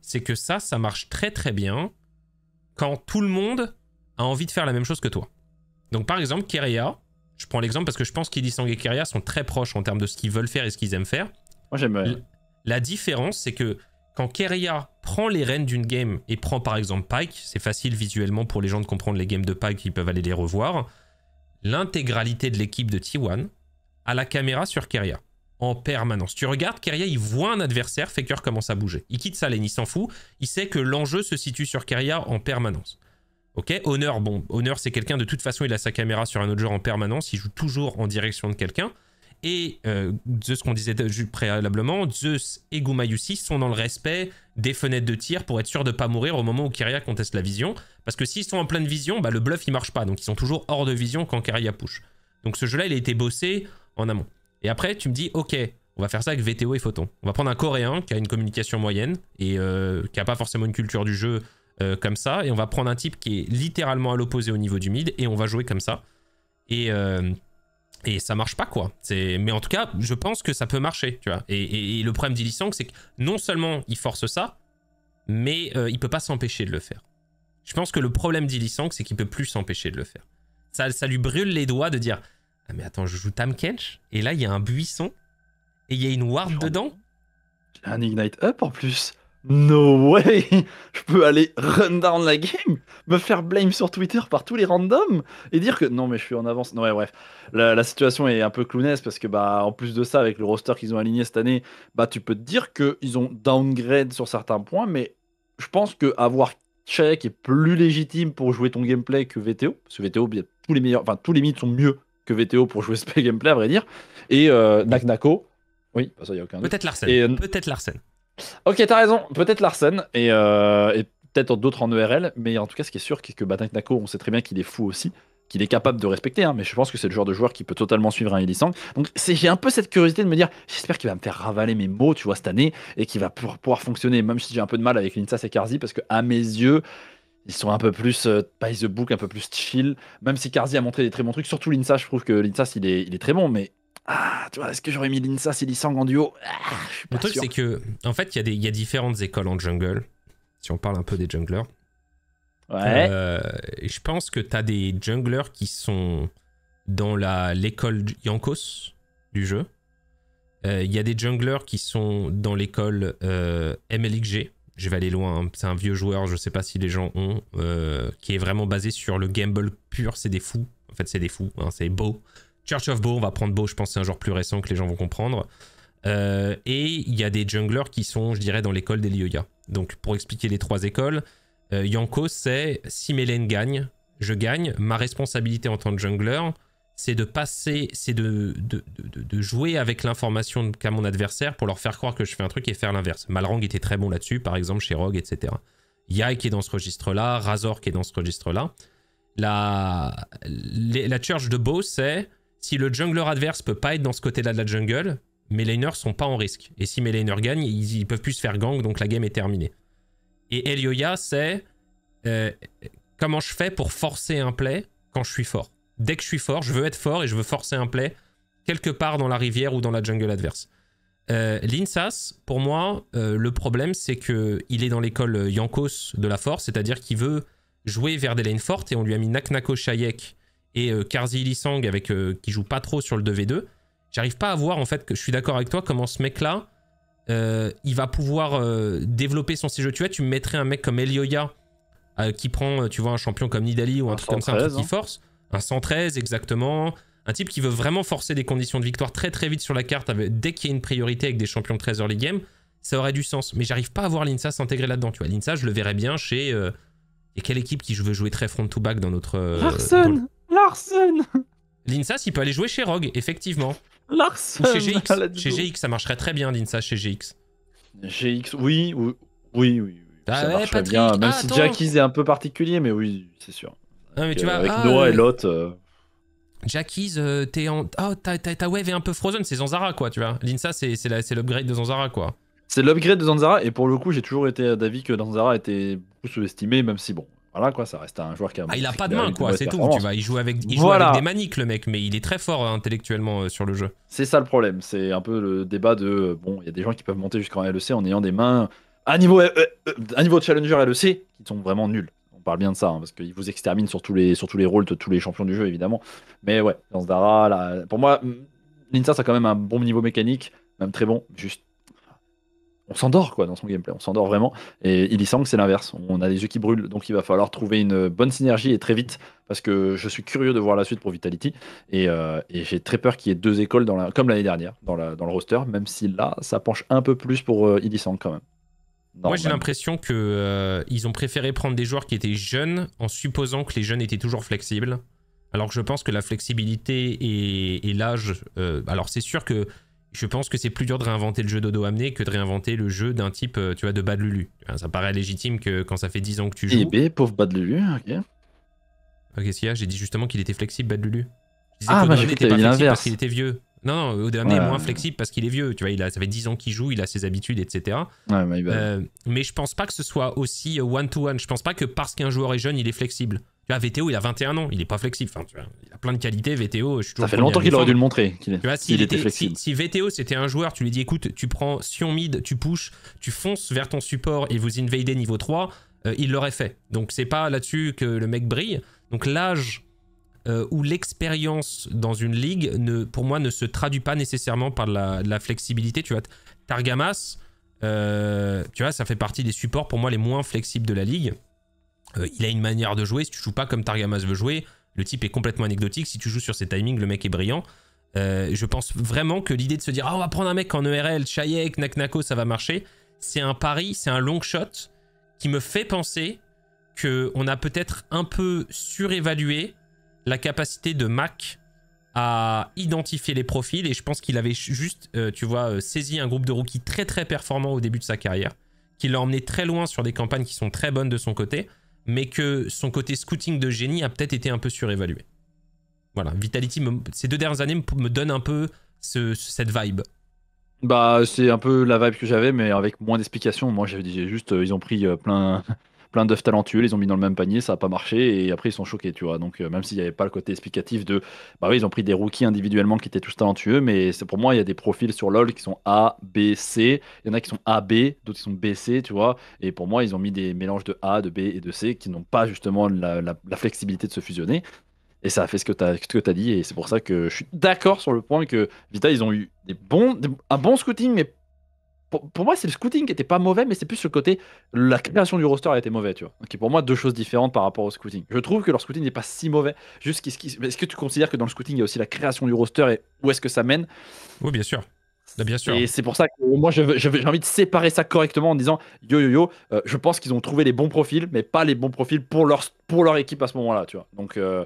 c'est que ça ça marche très très bien quand tout le monde a envie de faire la même chose que toi. Donc par exemple Keria, je prends l'exemple parce que je pense Sang et Keria sont très proches en termes de ce qu'ils veulent faire et ce qu'ils aiment faire. Moi j'aime. bien. la différence c'est que quand Keria prend les rênes d'une game et prend par exemple Pike, c'est facile visuellement pour les gens de comprendre les games de Pike, ils peuvent aller les revoir, l'intégralité de l'équipe de T1 a la caméra sur Keria en permanence. Tu regardes, Keria, il voit un adversaire, Faker commence à bouger. Il quitte sa lane, il s'en fout. Il sait que l'enjeu se situe sur Keria en permanence. Ok, Honor, bon, Honor c'est quelqu'un de toute façon, il a sa caméra sur un autre joueur en permanence, il joue toujours en direction de quelqu'un et euh, Zeus, qu'on disait préalablement, Zeus et Gumayusi sont dans le respect des fenêtres de tir pour être sûr de ne pas mourir au moment où Kyria conteste la vision. Parce que s'ils sont en pleine vision, bah, le bluff il marche pas, donc ils sont toujours hors de vision quand Kyria push. Donc ce jeu-là, il a été bossé en amont. Et après, tu me dis, ok, on va faire ça avec VTO et Photon. On va prendre un Coréen qui a une communication moyenne et euh, qui n'a pas forcément une culture du jeu euh, comme ça. Et on va prendre un type qui est littéralement à l'opposé au niveau du mid et on va jouer comme ça. Et, et ça marche pas quoi. c'est Mais en tout cas, je pense que ça peut marcher, tu vois. Et, le problème d'Illisang, c'est que non seulement il force ça, mais euh, il peut pas s'empêcher de le faire. Je pense que le problème d'Illisang, c'est qu'il peut plus s'empêcher de le faire. Ça, ça lui brûle les doigts de dire Ah, mais attends, je joue Tam Kench, et là il y a un buisson, et il y a une ward dedans. un Ignite Up en plus. No way [LAUGHS] Je peux aller run down la game, me faire blame sur Twitter par tous les randoms et dire que non mais je suis en avance. Non mais bref, la, situation est un peu clownesque parce que bah en plus de ça avec le roster qu'ils ont aligné cette année, bah tu peux te dire qu'ils ont downgrade sur certains points, mais je pense que avoir Check est plus légitime pour jouer ton gameplay que VTO parce que VTO tous les meilleurs, enfin tous les mythes sont mieux que VTO pour jouer ce [LAUGHS] gameplay à vrai dire et euh, Naknako. Oui, bah, ça y a aucun. Peut-être Larsen. Euh, peut-être Larsen. Ok, t'as raison. Peut-être Larsen et, euh, peut-être d'autres en ERL, mais en tout cas, ce qui est sûr, c'est que Nako, on sait très bien qu'il est fou aussi, qu'il est capable de respecter, hein, mais je pense que c'est le genre de joueur qui peut totalement suivre un Elisang. Donc j'ai un peu cette curiosité de me dire, j'espère qu'il va me faire ravaler mes mots, tu vois, cette année, et qu'il va pouvoir, fonctionner, même si j'ai un peu de mal avec Linsas et Karzi, parce que à mes yeux, ils sont un peu plus euh, by the book, un peu plus chill, même si Karzi a montré des très bons trucs, surtout Linsas, je trouve que Linsas, il est très bon, mais ah, tu vois, est-ce que j'aurais mis Linsa et en duo ah, truc, c'est que, en fait, il y, y, a différentes écoles en jungle. Si on parle un peu des junglers. Ouais. Euh, je pense que t'as des junglers euh, qui sont dans l'école Yankos du jeu. Il y a des junglers qui sont dans l'école MLXG. Je vais aller loin, hein. c'est un vieux joueur, je sais pas si les gens ont, euh, qui est vraiment basé sur le gamble pur, c'est des fous. En fait, c'est des fous, hein. c'est beau. Church of Bo, on va prendre Bo, je pense c'est un genre plus récent que les gens vont comprendre. Euh, et il y a des junglers qui sont, je dirais, dans l'école des Liuya. Donc pour expliquer les trois écoles, euh, Yanko c'est si Mélène gagne, je gagne. Ma responsabilité en tant que jungler, c'est de passer, c'est de, jouer avec l'information qu'a mon adversaire pour leur faire croire que je fais un truc et faire l'inverse. Malrang était très bon là-dessus, par exemple chez Rogue, etc. Yai qui est dans ce registre-là, Razor qui est dans ce registre-là. La, la church de Beau, c'est si le jungler adverse peut pas être dans ce côté-là de la jungle, mes laners sont pas en risque. Et si mes laners gagnent, ils, peuvent plus se faire gang, donc la game est terminée. Et Elioya, c'est euh, comment je fais pour forcer un play quand je suis fort. Dès que je suis fort, je veux être fort et je veux forcer un play quelque part dans la rivière ou dans la jungle adverse. Euh, L'INSAS, pour moi, euh, le problème, c'est qu'il est dans l'école Yankos de la force, c'est-à-dire qu'il veut jouer vers des lanes fortes et on lui a mis Naknako Shayek et euh, Karzi avec euh, qui joue pas trop sur le 2v2, j'arrive pas à voir en fait que je suis d'accord avec toi comment ce mec là euh, il va pouvoir développer son CGE. Tu vois, tu mettrais un mec comme Elioya qui prend, tu vois, un champion comme Nidali ou un, truc comme ça, un truc qui hein. force, un 113 exactement, un type qui veut vraiment forcer des conditions de victoire très très vite sur la carte avec, dès qu'il y a une priorité avec des champions très early game, ça aurait du sens. Mais j'arrive pas à voir l'INSA s'intégrer là-dedans. Tu vois, l'INSA, je le verrais bien chez. y et quelle équipe qui je veux jouer très front to back dans notre. Euh, Larson L'INSAS, il peut aller jouer chez Rogue, effectivement. Larson chez GX. [LAUGHS] ça marcherait très bien, l'INSAS, chez GX. GX, oui, oui, oui. Ah ouais, Patrick. bien, même ah, si Jackies est un peu particulier, mais oui, c'est sûr. mais avec, tu avec Noah et Lot. Euh. Jackies, euh, t'es en. Oh, ta wave est un peu frozen, c'est Zanzara, quoi, tu vois. L'INSA, c'est l'upgrade de Zanzara, quoi. C'est l'upgrade de Zanzara, et pour le coup, j'ai toujours été d'avis que Zanzara était beaucoup sous-estimé, même si, bon, là quoi, ça reste un joueur qui a. Ah, il a pas de main quoi, c'est tout. Tu vois il joue avec, il joue avec des maniques le mec, mais il est très fort hein, intellectuellement euh, sur le jeu. C'est ça le problème, c'est un peu le débat de euh, bon, il y a des gens qui peuvent monter jusqu'en LEC en ayant des mains à niveau de euh, à niveau challenger LEC qui sont vraiment nuls. On parle bien de ça hein, parce qu'ils vous exterminent sur tous les sur tous les rôles de tous les champions du jeu évidemment. Mais ouais, dans Dara, là, pour moi, l'insa ça a quand même un bon niveau mécanique, même très bon, juste on s'endort quoi dans son gameplay, on s'endort vraiment. Et il que c'est l'inverse. On a les yeux qui brûlent, donc il va falloir trouver une bonne synergie et très vite, parce que je suis curieux de voir la suite pour Vitality. Et, euh, j'ai très peur qu'il y ait deux écoles comme l'année dernière dans, le roster, même si là, ça penche un peu plus pour euh, quand même. Moi, j'ai l'impression que euh, ils ont préféré prendre des joueurs qui étaient jeunes, en supposant que les jeunes étaient toujours flexibles. Alors que je pense que la flexibilité et l'âge, euh, alors c'est sûr que je pense que c'est plus dur de réinventer le jeu dodo Amné que de réinventer le jeu d'un type, euh, tu vois, de Bad Lulu. Ça paraît légitime que quand ça fait 10 ans que tu eh joues. Eh pauvre Bad Lulu, ok. Ok, qu'est-ce qu'il y a J'ai dit justement qu'il était flexible, Bad Lulu. ah, mais bah, j'ai était pas flexible parce qu'il était vieux. Non, non, Odo est moins flexible parce qu'il est vieux. Tu vois, il ça fait 10 ans qu'il joue, il a ses habitudes, etc. Ouais, mais, euh, mais je pense pas que ce soit aussi euh, one to -one. Je pense pas que parce qu'un joueur est jeune, il est flexible. Tu vois, VTO, il a 21 ans, il n'est pas flexible. il a plein de qualités. VTO, je suis Ça fait longtemps qu'il aurait dû le montrer. Tu si était, flexible. Si, VTO, c'était un joueur, tu lui dis écoute, tu prends Sion mid, tu pushes, tu fonces vers ton support et vous invadez niveau 3, euh, il l'aurait fait. Donc, c'est pas là-dessus que le mec brille. Donc, l'âge euh, ou l'expérience dans une ligue, ne, pour moi, ne se traduit pas nécessairement par la, la flexibilité. Tu vois, Targamas, euh, tu vois, ça fait partie des supports pour moi les moins flexibles de la ligue. Euh, il a une manière de jouer, si tu joues pas comme Targamas veut jouer, le type est complètement anecdotique, si tu joues sur ses timings, le mec est brillant. Euh, je pense vraiment que l'idée de se dire ah, on va prendre un mec en ERL, Chayek, Naknako, ça va marcher, c'est un pari, c'est un long shot qui me fait penser qu'on a peut-être un peu surévalué la capacité de Mac à identifier les profils et je pense qu'il avait juste, euh, tu vois, saisi un groupe de rookies très très performant au début de sa carrière, qui l'a emmené très loin sur des campagnes qui sont très bonnes de son côté mais que son côté scouting de génie a peut-être été un peu surévalué. Voilà, Vitality, ces deux dernières années, me, me donne un peu cette vibe. Bah, c'est un peu la vibe que j'avais, mais avec moins d'explications. Moi, j'avais dit juste, euh, ils ont pris euh, plein, plein d'œufs talentueux, ils ont mis dans le même panier, ça n'a pas marché, et après ils sont choqués, tu vois. Donc, euh, même s'il n'y avait pas le côté explicatif de, bah oui, ils ont pris des rookies individuellement qui étaient tous talentueux, mais c'est pour moi, il y a des profils sur LoL qui sont A, B, C, il y en a qui sont A, B, d'autres qui sont B, C, tu vois, et pour moi, ils ont mis des mélanges de A, de B et de C qui n'ont pas justement la, flexibilité de se fusionner. Et ça a fait ce que tu as, dit. Et c'est pour ça que je suis d'accord sur le point que Vita, ils ont eu des bons, un bon scouting, mais pour, moi, c'est le scouting qui était pas mauvais, mais c'est plus le côté la création du roster a été mauvaise, tu vois. Qui pour moi deux choses différentes par rapport au scouting. Je trouve que leur scouting n'est pas si mauvais. est-ce que tu considères que dans le scouting il y a aussi la création du roster et où est-ce que ça mène Oui, bien sûr. Bah, bien sûr. Et c'est pour ça que moi, j'ai envie de séparer ça correctement en disant yo yo yo, euh, je pense qu'ils ont trouvé les bons profils, mais pas les bons profils pour leur, pour leur équipe à ce moment-là, tu vois. Donc, euh,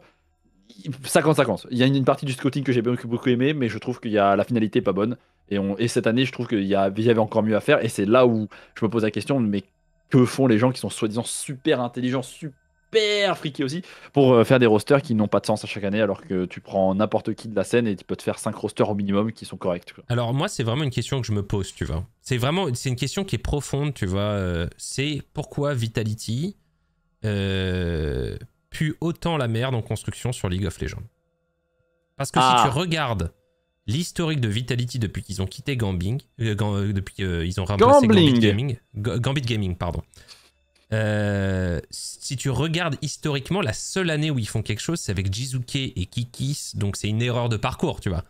50-50. Il y a une, partie du scouting que j'ai beaucoup aimé, mais je trouve qu'il y a la finalité pas bonne. Et, on, cette année, je trouve qu'il y, avait encore mieux à faire. Et c'est là où je me pose la question, mais que font les gens qui sont soi-disant super intelligents, super friqués aussi, pour euh, faire des rosters qui n'ont pas de sens à chaque année, alors que tu prends n'importe qui de la scène et tu peux te faire 5 rosters au minimum qui sont corrects. Alors moi, c'est vraiment une question que je me pose, tu vois. C'est vraiment, une question qui est profonde, tu vois. Euh, c'est pourquoi Vitality euh, pu autant la merde en construction sur League of Legends. Parce que si ah. tu regardes l'historique de Vitality depuis qu'ils ont quitté Gambling, euh, euh, depuis euh, ont remplacé Gambit Gaming, Gambit Gaming, pardon. si tu regardes historiquement, la seule année où ils font quelque chose, c'est avec Jizuke et Kikis, donc c'est une erreur de parcours, tu vois.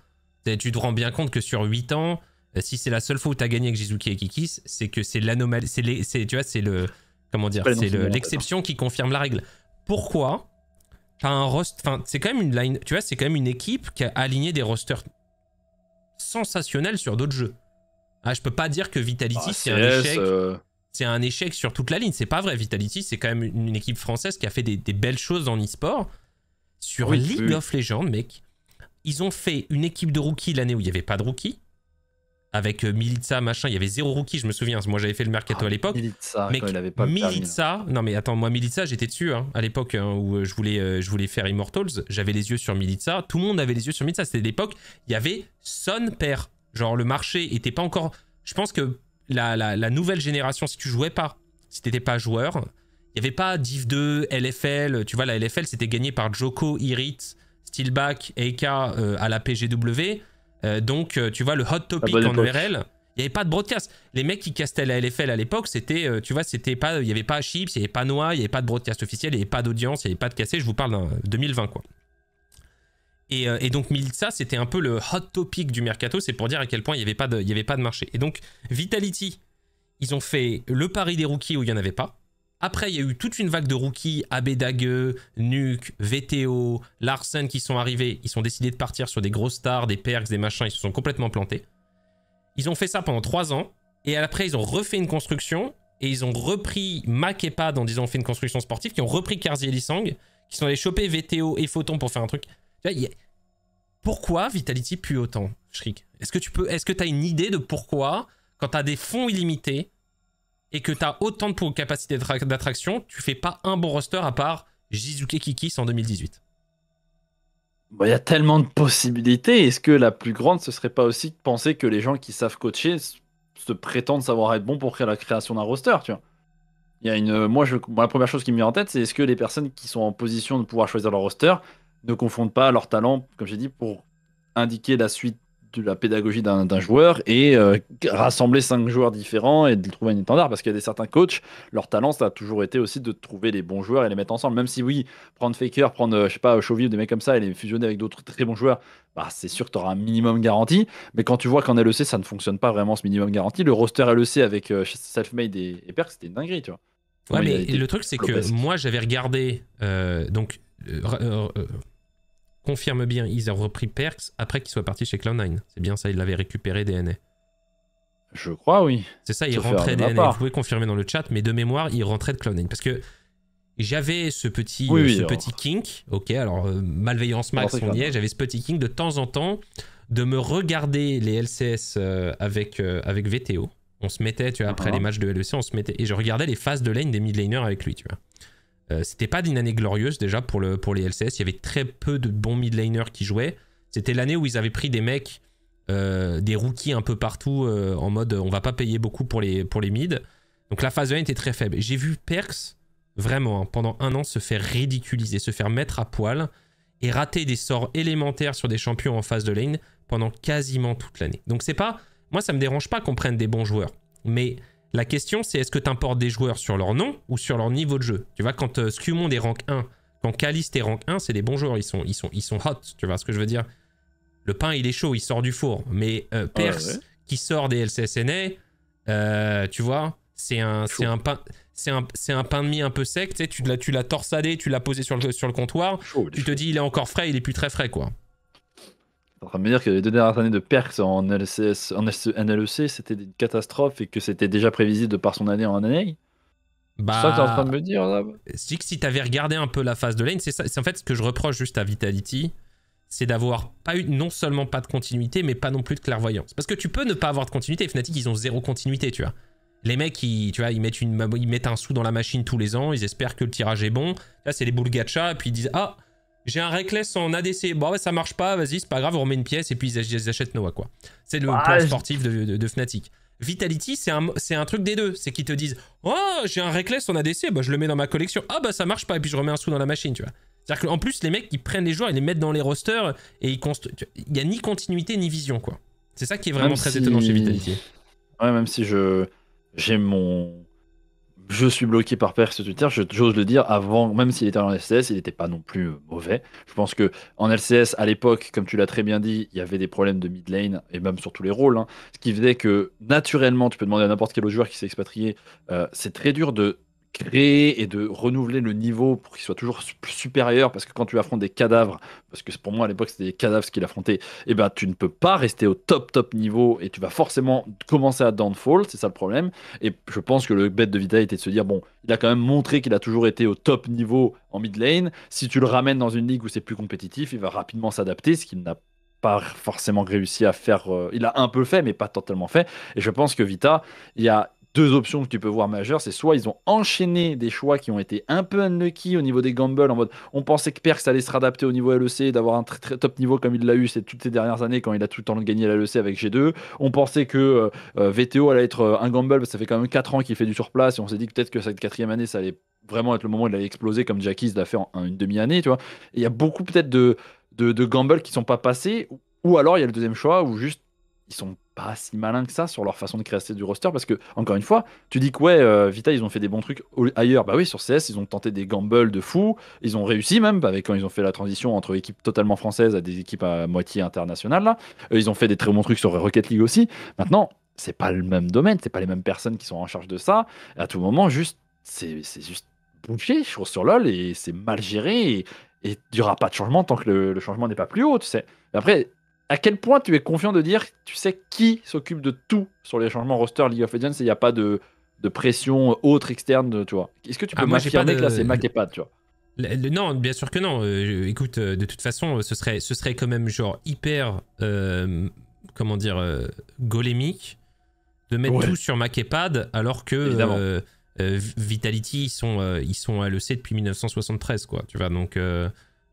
Tu te rends bien compte que sur 8 ans, si c'est la seule fois où tu as gagné avec Jizuke et Kikis, c'est que c'est l'anomalie, tu vois, c'est le, comment dire, c'est l'exception qui confirme la règle pourquoi t'as un roster... Enfin, c'est quand même une line... Tu vois, c'est quand même une équipe qui a aligné des rosters sensationnels sur d'autres jeux. Ah, je peux pas dire que Vitality, bah, c'est un échec. Euh. C'est un échec sur toute la ligne. C'est pas vrai. Vitality, c'est quand même une équipe française qui a fait des, belles choses en e-sport. Sur League of Legends, mec, ils ont fait une équipe de rookies l'année où il n'y avait pas de rookies avec euh, Militsa, machin. Il y avait zéro rookie, je me souviens. Moi, j'avais fait le mercato ah, à l'époque. mais mais pas Militsa, non mais attends, moi, Militsa, j'étais dessus hein, à l'époque hein, où euh, je voulais, euh, je voulais faire Immortals. J'avais les yeux sur Militsa. Tout le monde avait les yeux sur Militsa. C'était l'époque, il y avait son père. Genre, le marché était pas encore. Je pense que la, nouvelle génération, si tu jouais pas, si t'étais pas joueur, il y avait pas Div 2, LFL. Tu vois, la LFL, c'était gagné par Joko, Irit, Steelback, Eka à la PGW. Euh, donc, euh, tu vois, le hot topic en URL, il n'y avait pas de broadcast. Les mecs qui castaient la LFL à l'époque, c'était, euh, tu vois, c'était pas, il n'y avait pas Chips, il n'y avait pas Noix, il n'y avait pas de broadcast officiel, il n'y avait pas d'audience, il n'y avait pas de cassé. Je vous parle d'un 2020, quoi. Et, et donc, ça c'était un peu le hot topic du mercato. C'est pour dire à quel point il n'y avait, y avait pas de marché. Et donc, Vitality, ils ont fait le pari des rookies où il n'y en avait pas. Après, il y a eu toute une vague de rookies, Abedague, Nuke, VTO, Larsen qui sont arrivés. Ils sont décidés de partir sur des grosses stars, des perks, des machins. Ils se sont complètement plantés. Ils ont fait ça pendant trois ans. Et après, ils ont refait une construction. Et ils ont repris Mac et Pad en disant on fait une construction sportive. Qui ont repris Karzi et Lissang. Qui sont allés choper VTO et Photon pour faire un truc. Pourquoi Vitality pue autant, Shriek Est-ce que tu peux, est-ce que as une idée de pourquoi, quand tu as des fonds illimités, et que tu as autant de capacité d'attraction, tu fais pas un bon roster à part Jizuke Kikis en 2018. Il y a tellement de possibilités. Est-ce que la plus grande, ce serait pas aussi de penser que les gens qui savent coacher se prétendent savoir être bons pour créer la création d'un roster, tu vois il y a une, moi, je, la première chose qui me vient en tête, c'est est-ce que les personnes qui sont en position de pouvoir choisir leur roster ne confondent pas leur talent, comme j'ai dit, pour indiquer la suite de la pédagogie d'un joueur et euh, rassembler cinq joueurs différents et de trouver un étendard parce qu'il y a des certains coachs, leur talent ça a toujours été aussi de trouver les bons joueurs et les mettre ensemble. Même si oui, prendre Faker, prendre euh, je sais pas Chovy ou des mecs comme ça et les fusionner avec d'autres très bons joueurs, bah, c'est sûr que tu auras un minimum garanti. Mais quand tu vois qu'en LEC ça ne fonctionne pas vraiment ce minimum garanti, le roster LEC avec euh, Selfmade et, Perk c'était une dinguerie, tu vois. Ouais, mais le truc c'est que moi j'avais regardé euh, donc confirme bien, ils ont repris Perks après qu'il soit parti chez Cloud9. C'est bien ça, il l'avait récupéré DNA. Je crois, oui. C'est ça, il rentrait rentrait DNA. Vous pouvez confirmer dans le chat, mais de mémoire, il rentrait de cloud Parce que j'avais ce petit, euh, ce petit kink. Ok, alors euh, malveillance max, on y est. J'avais ce petit kink de temps en temps de me regarder les LCS euh, avec, avec VTO. On se mettait, tu vois, après uh-huh. les matchs de LEC, on se mettait. Et je regardais les phases de lane des mid laners avec lui, tu vois. Euh, c'était pas d'une année glorieuse déjà pour, le, pour les LCS. Il y avait très peu de bons mid qui jouaient. C'était l'année où ils avaient pris des mecs, euh, des rookies un peu partout euh, en mode on va pas payer beaucoup pour les, pour les mid. Donc la phase 1 était très faible. J'ai vu Perks vraiment hein, pendant un an se faire ridiculiser, se faire mettre à poil et rater des sorts élémentaires sur des champions en phase de lane pendant quasiment toute l'année. Donc c'est pas. Moi ça me dérange pas qu'on prenne des bons joueurs. Mais la question, c'est est-ce que tu importes des joueurs sur leur nom ou sur leur niveau de jeu Tu vois, quand euh, Skumond est rank 1, quand Caliste est rank 1, c'est des bons joueurs. Ils sont, ils, sont, ils sont hot, tu vois ce que je veux dire Le pain, il est chaud, il sort du four. Mais euh, Pers, qui sort des LCSNA, euh, tu vois, c'est un, un pain... C'est un, pain de mie un peu sec, tu l'as tu l'as torsadé, tu l'as posé sur le, sur le comptoir, tu te dis il est encore frais, il est plus très frais quoi en train de me dire que les deux dernières années de Perks en, LCS, en LEC, e c'était une catastrophe et que c'était déjà prévisible de par son année en année bah, C'est ça que es en bah, train de me dire là si que si t'avais regardé un peu la phase de lane, c'est en fait ce que je reproche juste à Vitality, c'est d'avoir pas eu non seulement pas de continuité, mais pas non plus de clairvoyance. Parce que tu peux ne pas avoir de continuité. Fnatic, ils ont zéro continuité, tu vois. Les mecs, ils, tu vois, ils mettent, une, ils mettent un sou dans la machine tous les ans, ils espèrent que le tirage est bon. Là, c'est les boules gacha, puis ils disent Ah, j'ai un Reckless en ADC. Bon, ça marche pas, vas-y, c'est pas grave, on remet une pièce et puis ils achètent Noah, quoi. C'est le ah, plan sportif de, Fnatic. Vitality, c'est un, truc des deux. C'est qu'ils te disent Oh, j'ai un Reckless en ADC, bah, je le mets dans ma collection. Ah, bah ça marche pas, et puis je remets un sou dans la machine, tu vois. C'est-à-dire qu'en plus, les mecs, ils prennent les joueurs, ils les mettent dans les rosters et ils Il y a ni continuité ni vision, quoi. C'est ça qui est vraiment très étonnant chez Vitality. Ouais, même si je j'ai mon je suis bloqué par sur Twitter, j'ose le dire, avant, même s'il était en LCS, il n'était pas non plus euh, mauvais. Je pense que en LCS, à l'époque, comme tu l'as très bien dit, il y avait des problèmes de mid lane, et même sur tous les rôles, hein. ce qui faisait que naturellement, tu peux demander à n'importe quel autre joueur qui s'est expatrié, euh, c'est très dur de créer et de renouveler le niveau pour qu'il soit toujours supérieur parce que quand tu affrontes des cadavres parce que pour moi à l'époque c'était des cadavres ce qu'il affrontait et eh ben tu ne peux pas rester au top top niveau et tu vas forcément commencer à downfall c'est ça le problème et je pense que le bête de Vita était de se dire bon il a quand même montré qu'il a toujours été au top niveau en mid lane si tu le ramènes dans une ligue où c'est plus compétitif il va rapidement s'adapter ce qu'il n'a pas forcément réussi à faire euh, il a un peu fait mais pas totalement fait et je pense que Vita il y a deux options que tu peux voir majeures, c'est soit ils ont enchaîné des choix qui ont été un peu unlucky au niveau des gambles, en mode on pensait que Perks allait se réadapter au niveau LEC, d'avoir un très, très top niveau comme il l'a eu ces, toutes ces dernières années quand il a tout le temps gagné la LEC avec G2. On pensait que euh, euh, VTO allait être euh, un gamble, parce que ça fait quand même 4 ans qu'il fait du surplace, et on s'est dit peut-être que cette quatrième année, ça allait vraiment être le moment où il allait exploser comme Jackie l'a fait en, une demi-année, tu vois. Il y a beaucoup peut-être de, de, gambles qui sont pas passés, ou alors il y a le deuxième choix ou juste ils sont pas si malins que ça sur leur façon de créer du roster parce que encore une fois tu dis que ouais euh, Vita ils ont fait des bons trucs ailleurs bah oui sur CS ils ont tenté des gambles de fou ils ont réussi même bah, avec quand ils ont fait la transition entre équipes totalement françaises à des équipes à moitié internationales là euh, ils ont fait des très bons trucs sur Rocket League aussi maintenant c'est pas le même domaine c'est pas les mêmes personnes qui sont en charge de ça et à tout moment juste c'est juste bouché je trouve sur LoL et c'est mal géré et, et il n'y aura pas de changement tant que le, le changement n'est pas plus haut, tu sais. Après, à quel point tu es confiant de dire tu sais qui s'occupe de tout sur les changements roster League of Legends et il n'y a pas de, pression autre externe, tu vois Est-ce que tu peux ah, m'affirmer de... que là c'est Mac et tu vois non, bien sûr que non. Euh, écoute, euh, de toute façon, euh, ce serait, ce serait quand même genre hyper, comment dire, golémique de mettre tout sur Mac et Pad, alors que Vitality, ils sont, ils sont à l'EC depuis 1973, quoi. Tu vois, donc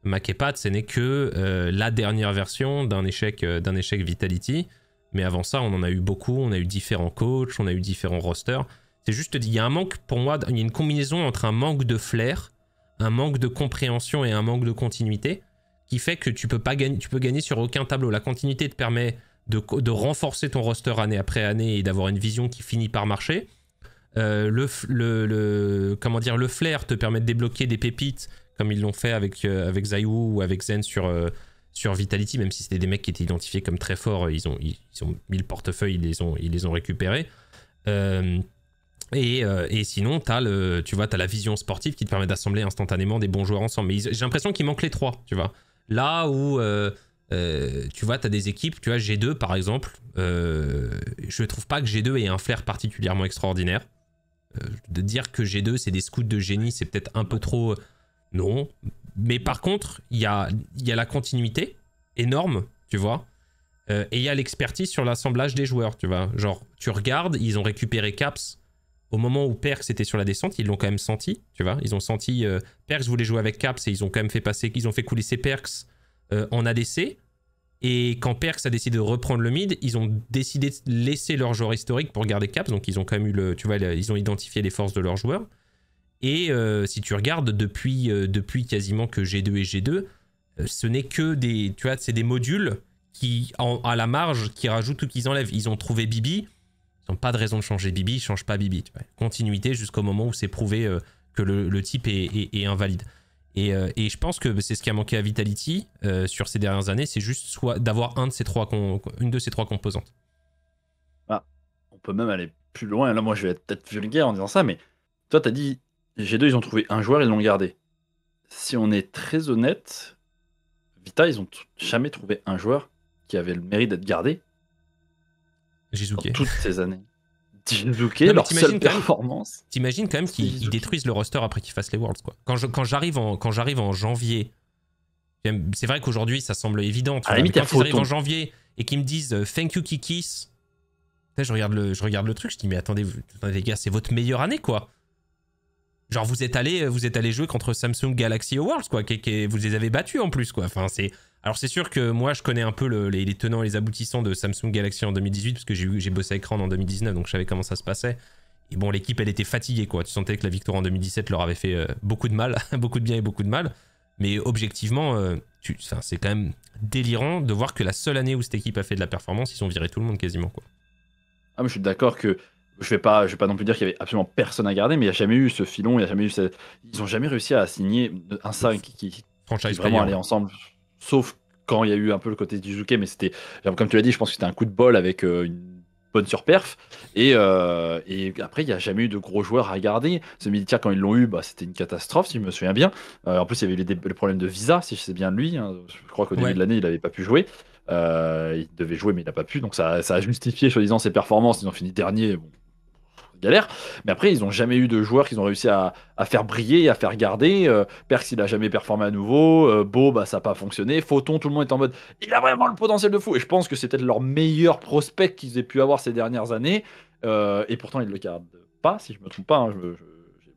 Makepad, ce n'est que euh, la dernière version d'un échec, euh, d'un échec Vitality. Mais avant ça, on en a eu beaucoup. On a eu différents coachs, on a eu différents rosters. C'est juste, il y a un manque, pour moi, il y a une combinaison entre un manque de flair, un manque de compréhension et un manque de continuité qui fait que tu peux pas gagner, tu peux gagner sur aucun tableau. La continuité te permet de, renforcer ton roster année après année et d'avoir une vision qui finit par marcher. Euh, comment dire, le flair te permet de débloquer des pépites comme ils l'ont fait avec, euh, avec ou avec Zen sur, euh, sur Vitality, même si c'était des mecs qui étaient identifiés comme très forts, ils ont, ils, mis le portefeuille, ils les ont, ils les ont récupérés. Euh, et, et, sinon, as le, tu vois, as la vision sportive qui te permet d'assembler instantanément des bons joueurs ensemble. Mais j'ai l'impression qu'il manque les trois, tu vois. Là où, tu vois, tu as des équipes, tu vois, G2 par exemple, je ne trouve pas que G2 ait un flair particulièrement extraordinaire. de dire que G2 c'est des scouts de génie, c'est peut-être un peu trop non. Mais par contre, il y a, y a la continuité énorme, tu vois. Euh, et il y a l'expertise sur l'assemblage des joueurs, tu vois. Genre, tu regardes, ils ont récupéré Caps au moment où Perks était sur la descente, ils l'ont quand même senti, tu vois. Ils ont senti euh, Perks voulait jouer avec Caps et ils ont quand même fait passer, ils ont fait coulisser Perks euh, en ADC. Et quand Perks a décidé de reprendre le mid, ils ont décidé de laisser leur joueur historique pour garder Caps. Donc ils ont quand même eu le, tu vois, ils ont identifié les forces de leurs joueurs. Et euh, si tu regardes depuis, euh, depuis quasiment que G2 et G2, euh, ce n'est que des, tu vois, c'est des modules qui, à la marge, qui rajoutent ou qu'ils enlèvent. Ils ont trouvé Bibi, ils n'ont pas de raison de changer Bibi, ils changent pas Bibi. Continuité jusqu'au moment où c'est prouvé que le, le type est, est, invalide. Et, et je pense que c'est ce qui a manqué à Vitality sur ces dernières années, c'est juste soit d'avoir un de ces trois une de ces trois composantes. Bah, on peut même aller plus loin. Là, moi, je vais être peut-être vulgaire en disant ça, mais toi, tu as dit G2, ils ont trouvé un joueur, ils l'ont gardé. Si on est très honnête, Vita, ils ont jamais trouvé un joueur qui avait le mérite d'être gardé. Jizuke. Toutes ces années. Jizuke, [LAUGHS] leur seule performance. T'imagines quand même qu'ils détruisent le roster après qu'ils fassent les Worlds, quoi. Quand, j'arrive en, en janvier, c'est vrai qu'aujourd'hui ça semble évident. quand ils en janvier et qu'ils me disent euh, thank you Kikis, je regarde le, je regarde le truc, je dis mais attendez, attendez les gars, c'est votre meilleure année, quoi. Genre vous êtes allé, vous êtes allé jouer contre Samsung Galaxy Awards quoi, qui, vous les avez battus en plus quoi. Enfin c'est, alors c'est sûr que moi je connais un peu les, tenants et les aboutissants de Samsung Galaxy en 2018 parce que j'ai bossé avec Rand en 2019 donc je savais comment ça se passait. Et bon l'équipe elle était fatiguée quoi. Tu sentais que la victoire en 2017 leur avait fait euh, beaucoup de mal, [LAUGHS] beaucoup de bien et beaucoup de mal. Mais objectivement, euh, c'est quand même délirant de voir que la seule année où cette équipe a fait de la performance, ils ont viré tout le monde quasiment quoi. Ah mais je suis d'accord que je vais pas, je vais pas non plus dire qu'il y avait absolument personne à garder, mais il n'y a jamais eu ce filon, il y a jamais eu cette... ils ont jamais réussi à signer un 5 qui, qui, vraiment aller ensemble, sauf quand il y a eu un peu le côté du Zuke, mais c'était, comme tu l'as dit, je pense que c'était un coup de bol avec euh, une bonne surperf. Et, euh, et après, il n'y a jamais eu de gros joueurs à garder. Ce militaire, quand ils l'ont eu, bah, c'était une catastrophe, si je me souviens bien. Euh, en plus, il y avait les le problème de visa, si je sais bien lui. Hein. Je crois qu'au début de l'année, il n'avait pas pu jouer. il devait jouer, mais il n'a pas pu. Donc ça, ça a justifié, soi-disant, ses performances. Ils ont fini dernier. Bon, galère. Mais après, ils n'ont jamais eu de joueurs qu'ils ont réussi à, faire briller, à faire garder. Euh, Perks, il n'a jamais performé à nouveau. Euh, bah, ça n'a pas fonctionné. Photon, tout le monde est en mode, il a vraiment le potentiel de fou. Et je pense que c'était peut-être leur meilleur prospect qu'ils aient pu avoir ces dernières années. Euh, et pourtant, ils ne le gardent pas, si je ne me trompe pas. Hein, je,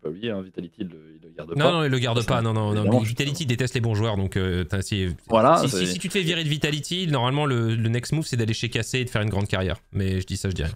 pas oublié, hein. Vitality, il le, le garde pas. Non, il le garde pas. Non, non, Vitality déteste les bons joueurs, donc euh, si, voilà, si, tu te fais virer de Vitality, normalement le, le next move c'est d'aller chez Cassé et de faire une grande carrière. Mais je dis ça, je dirais.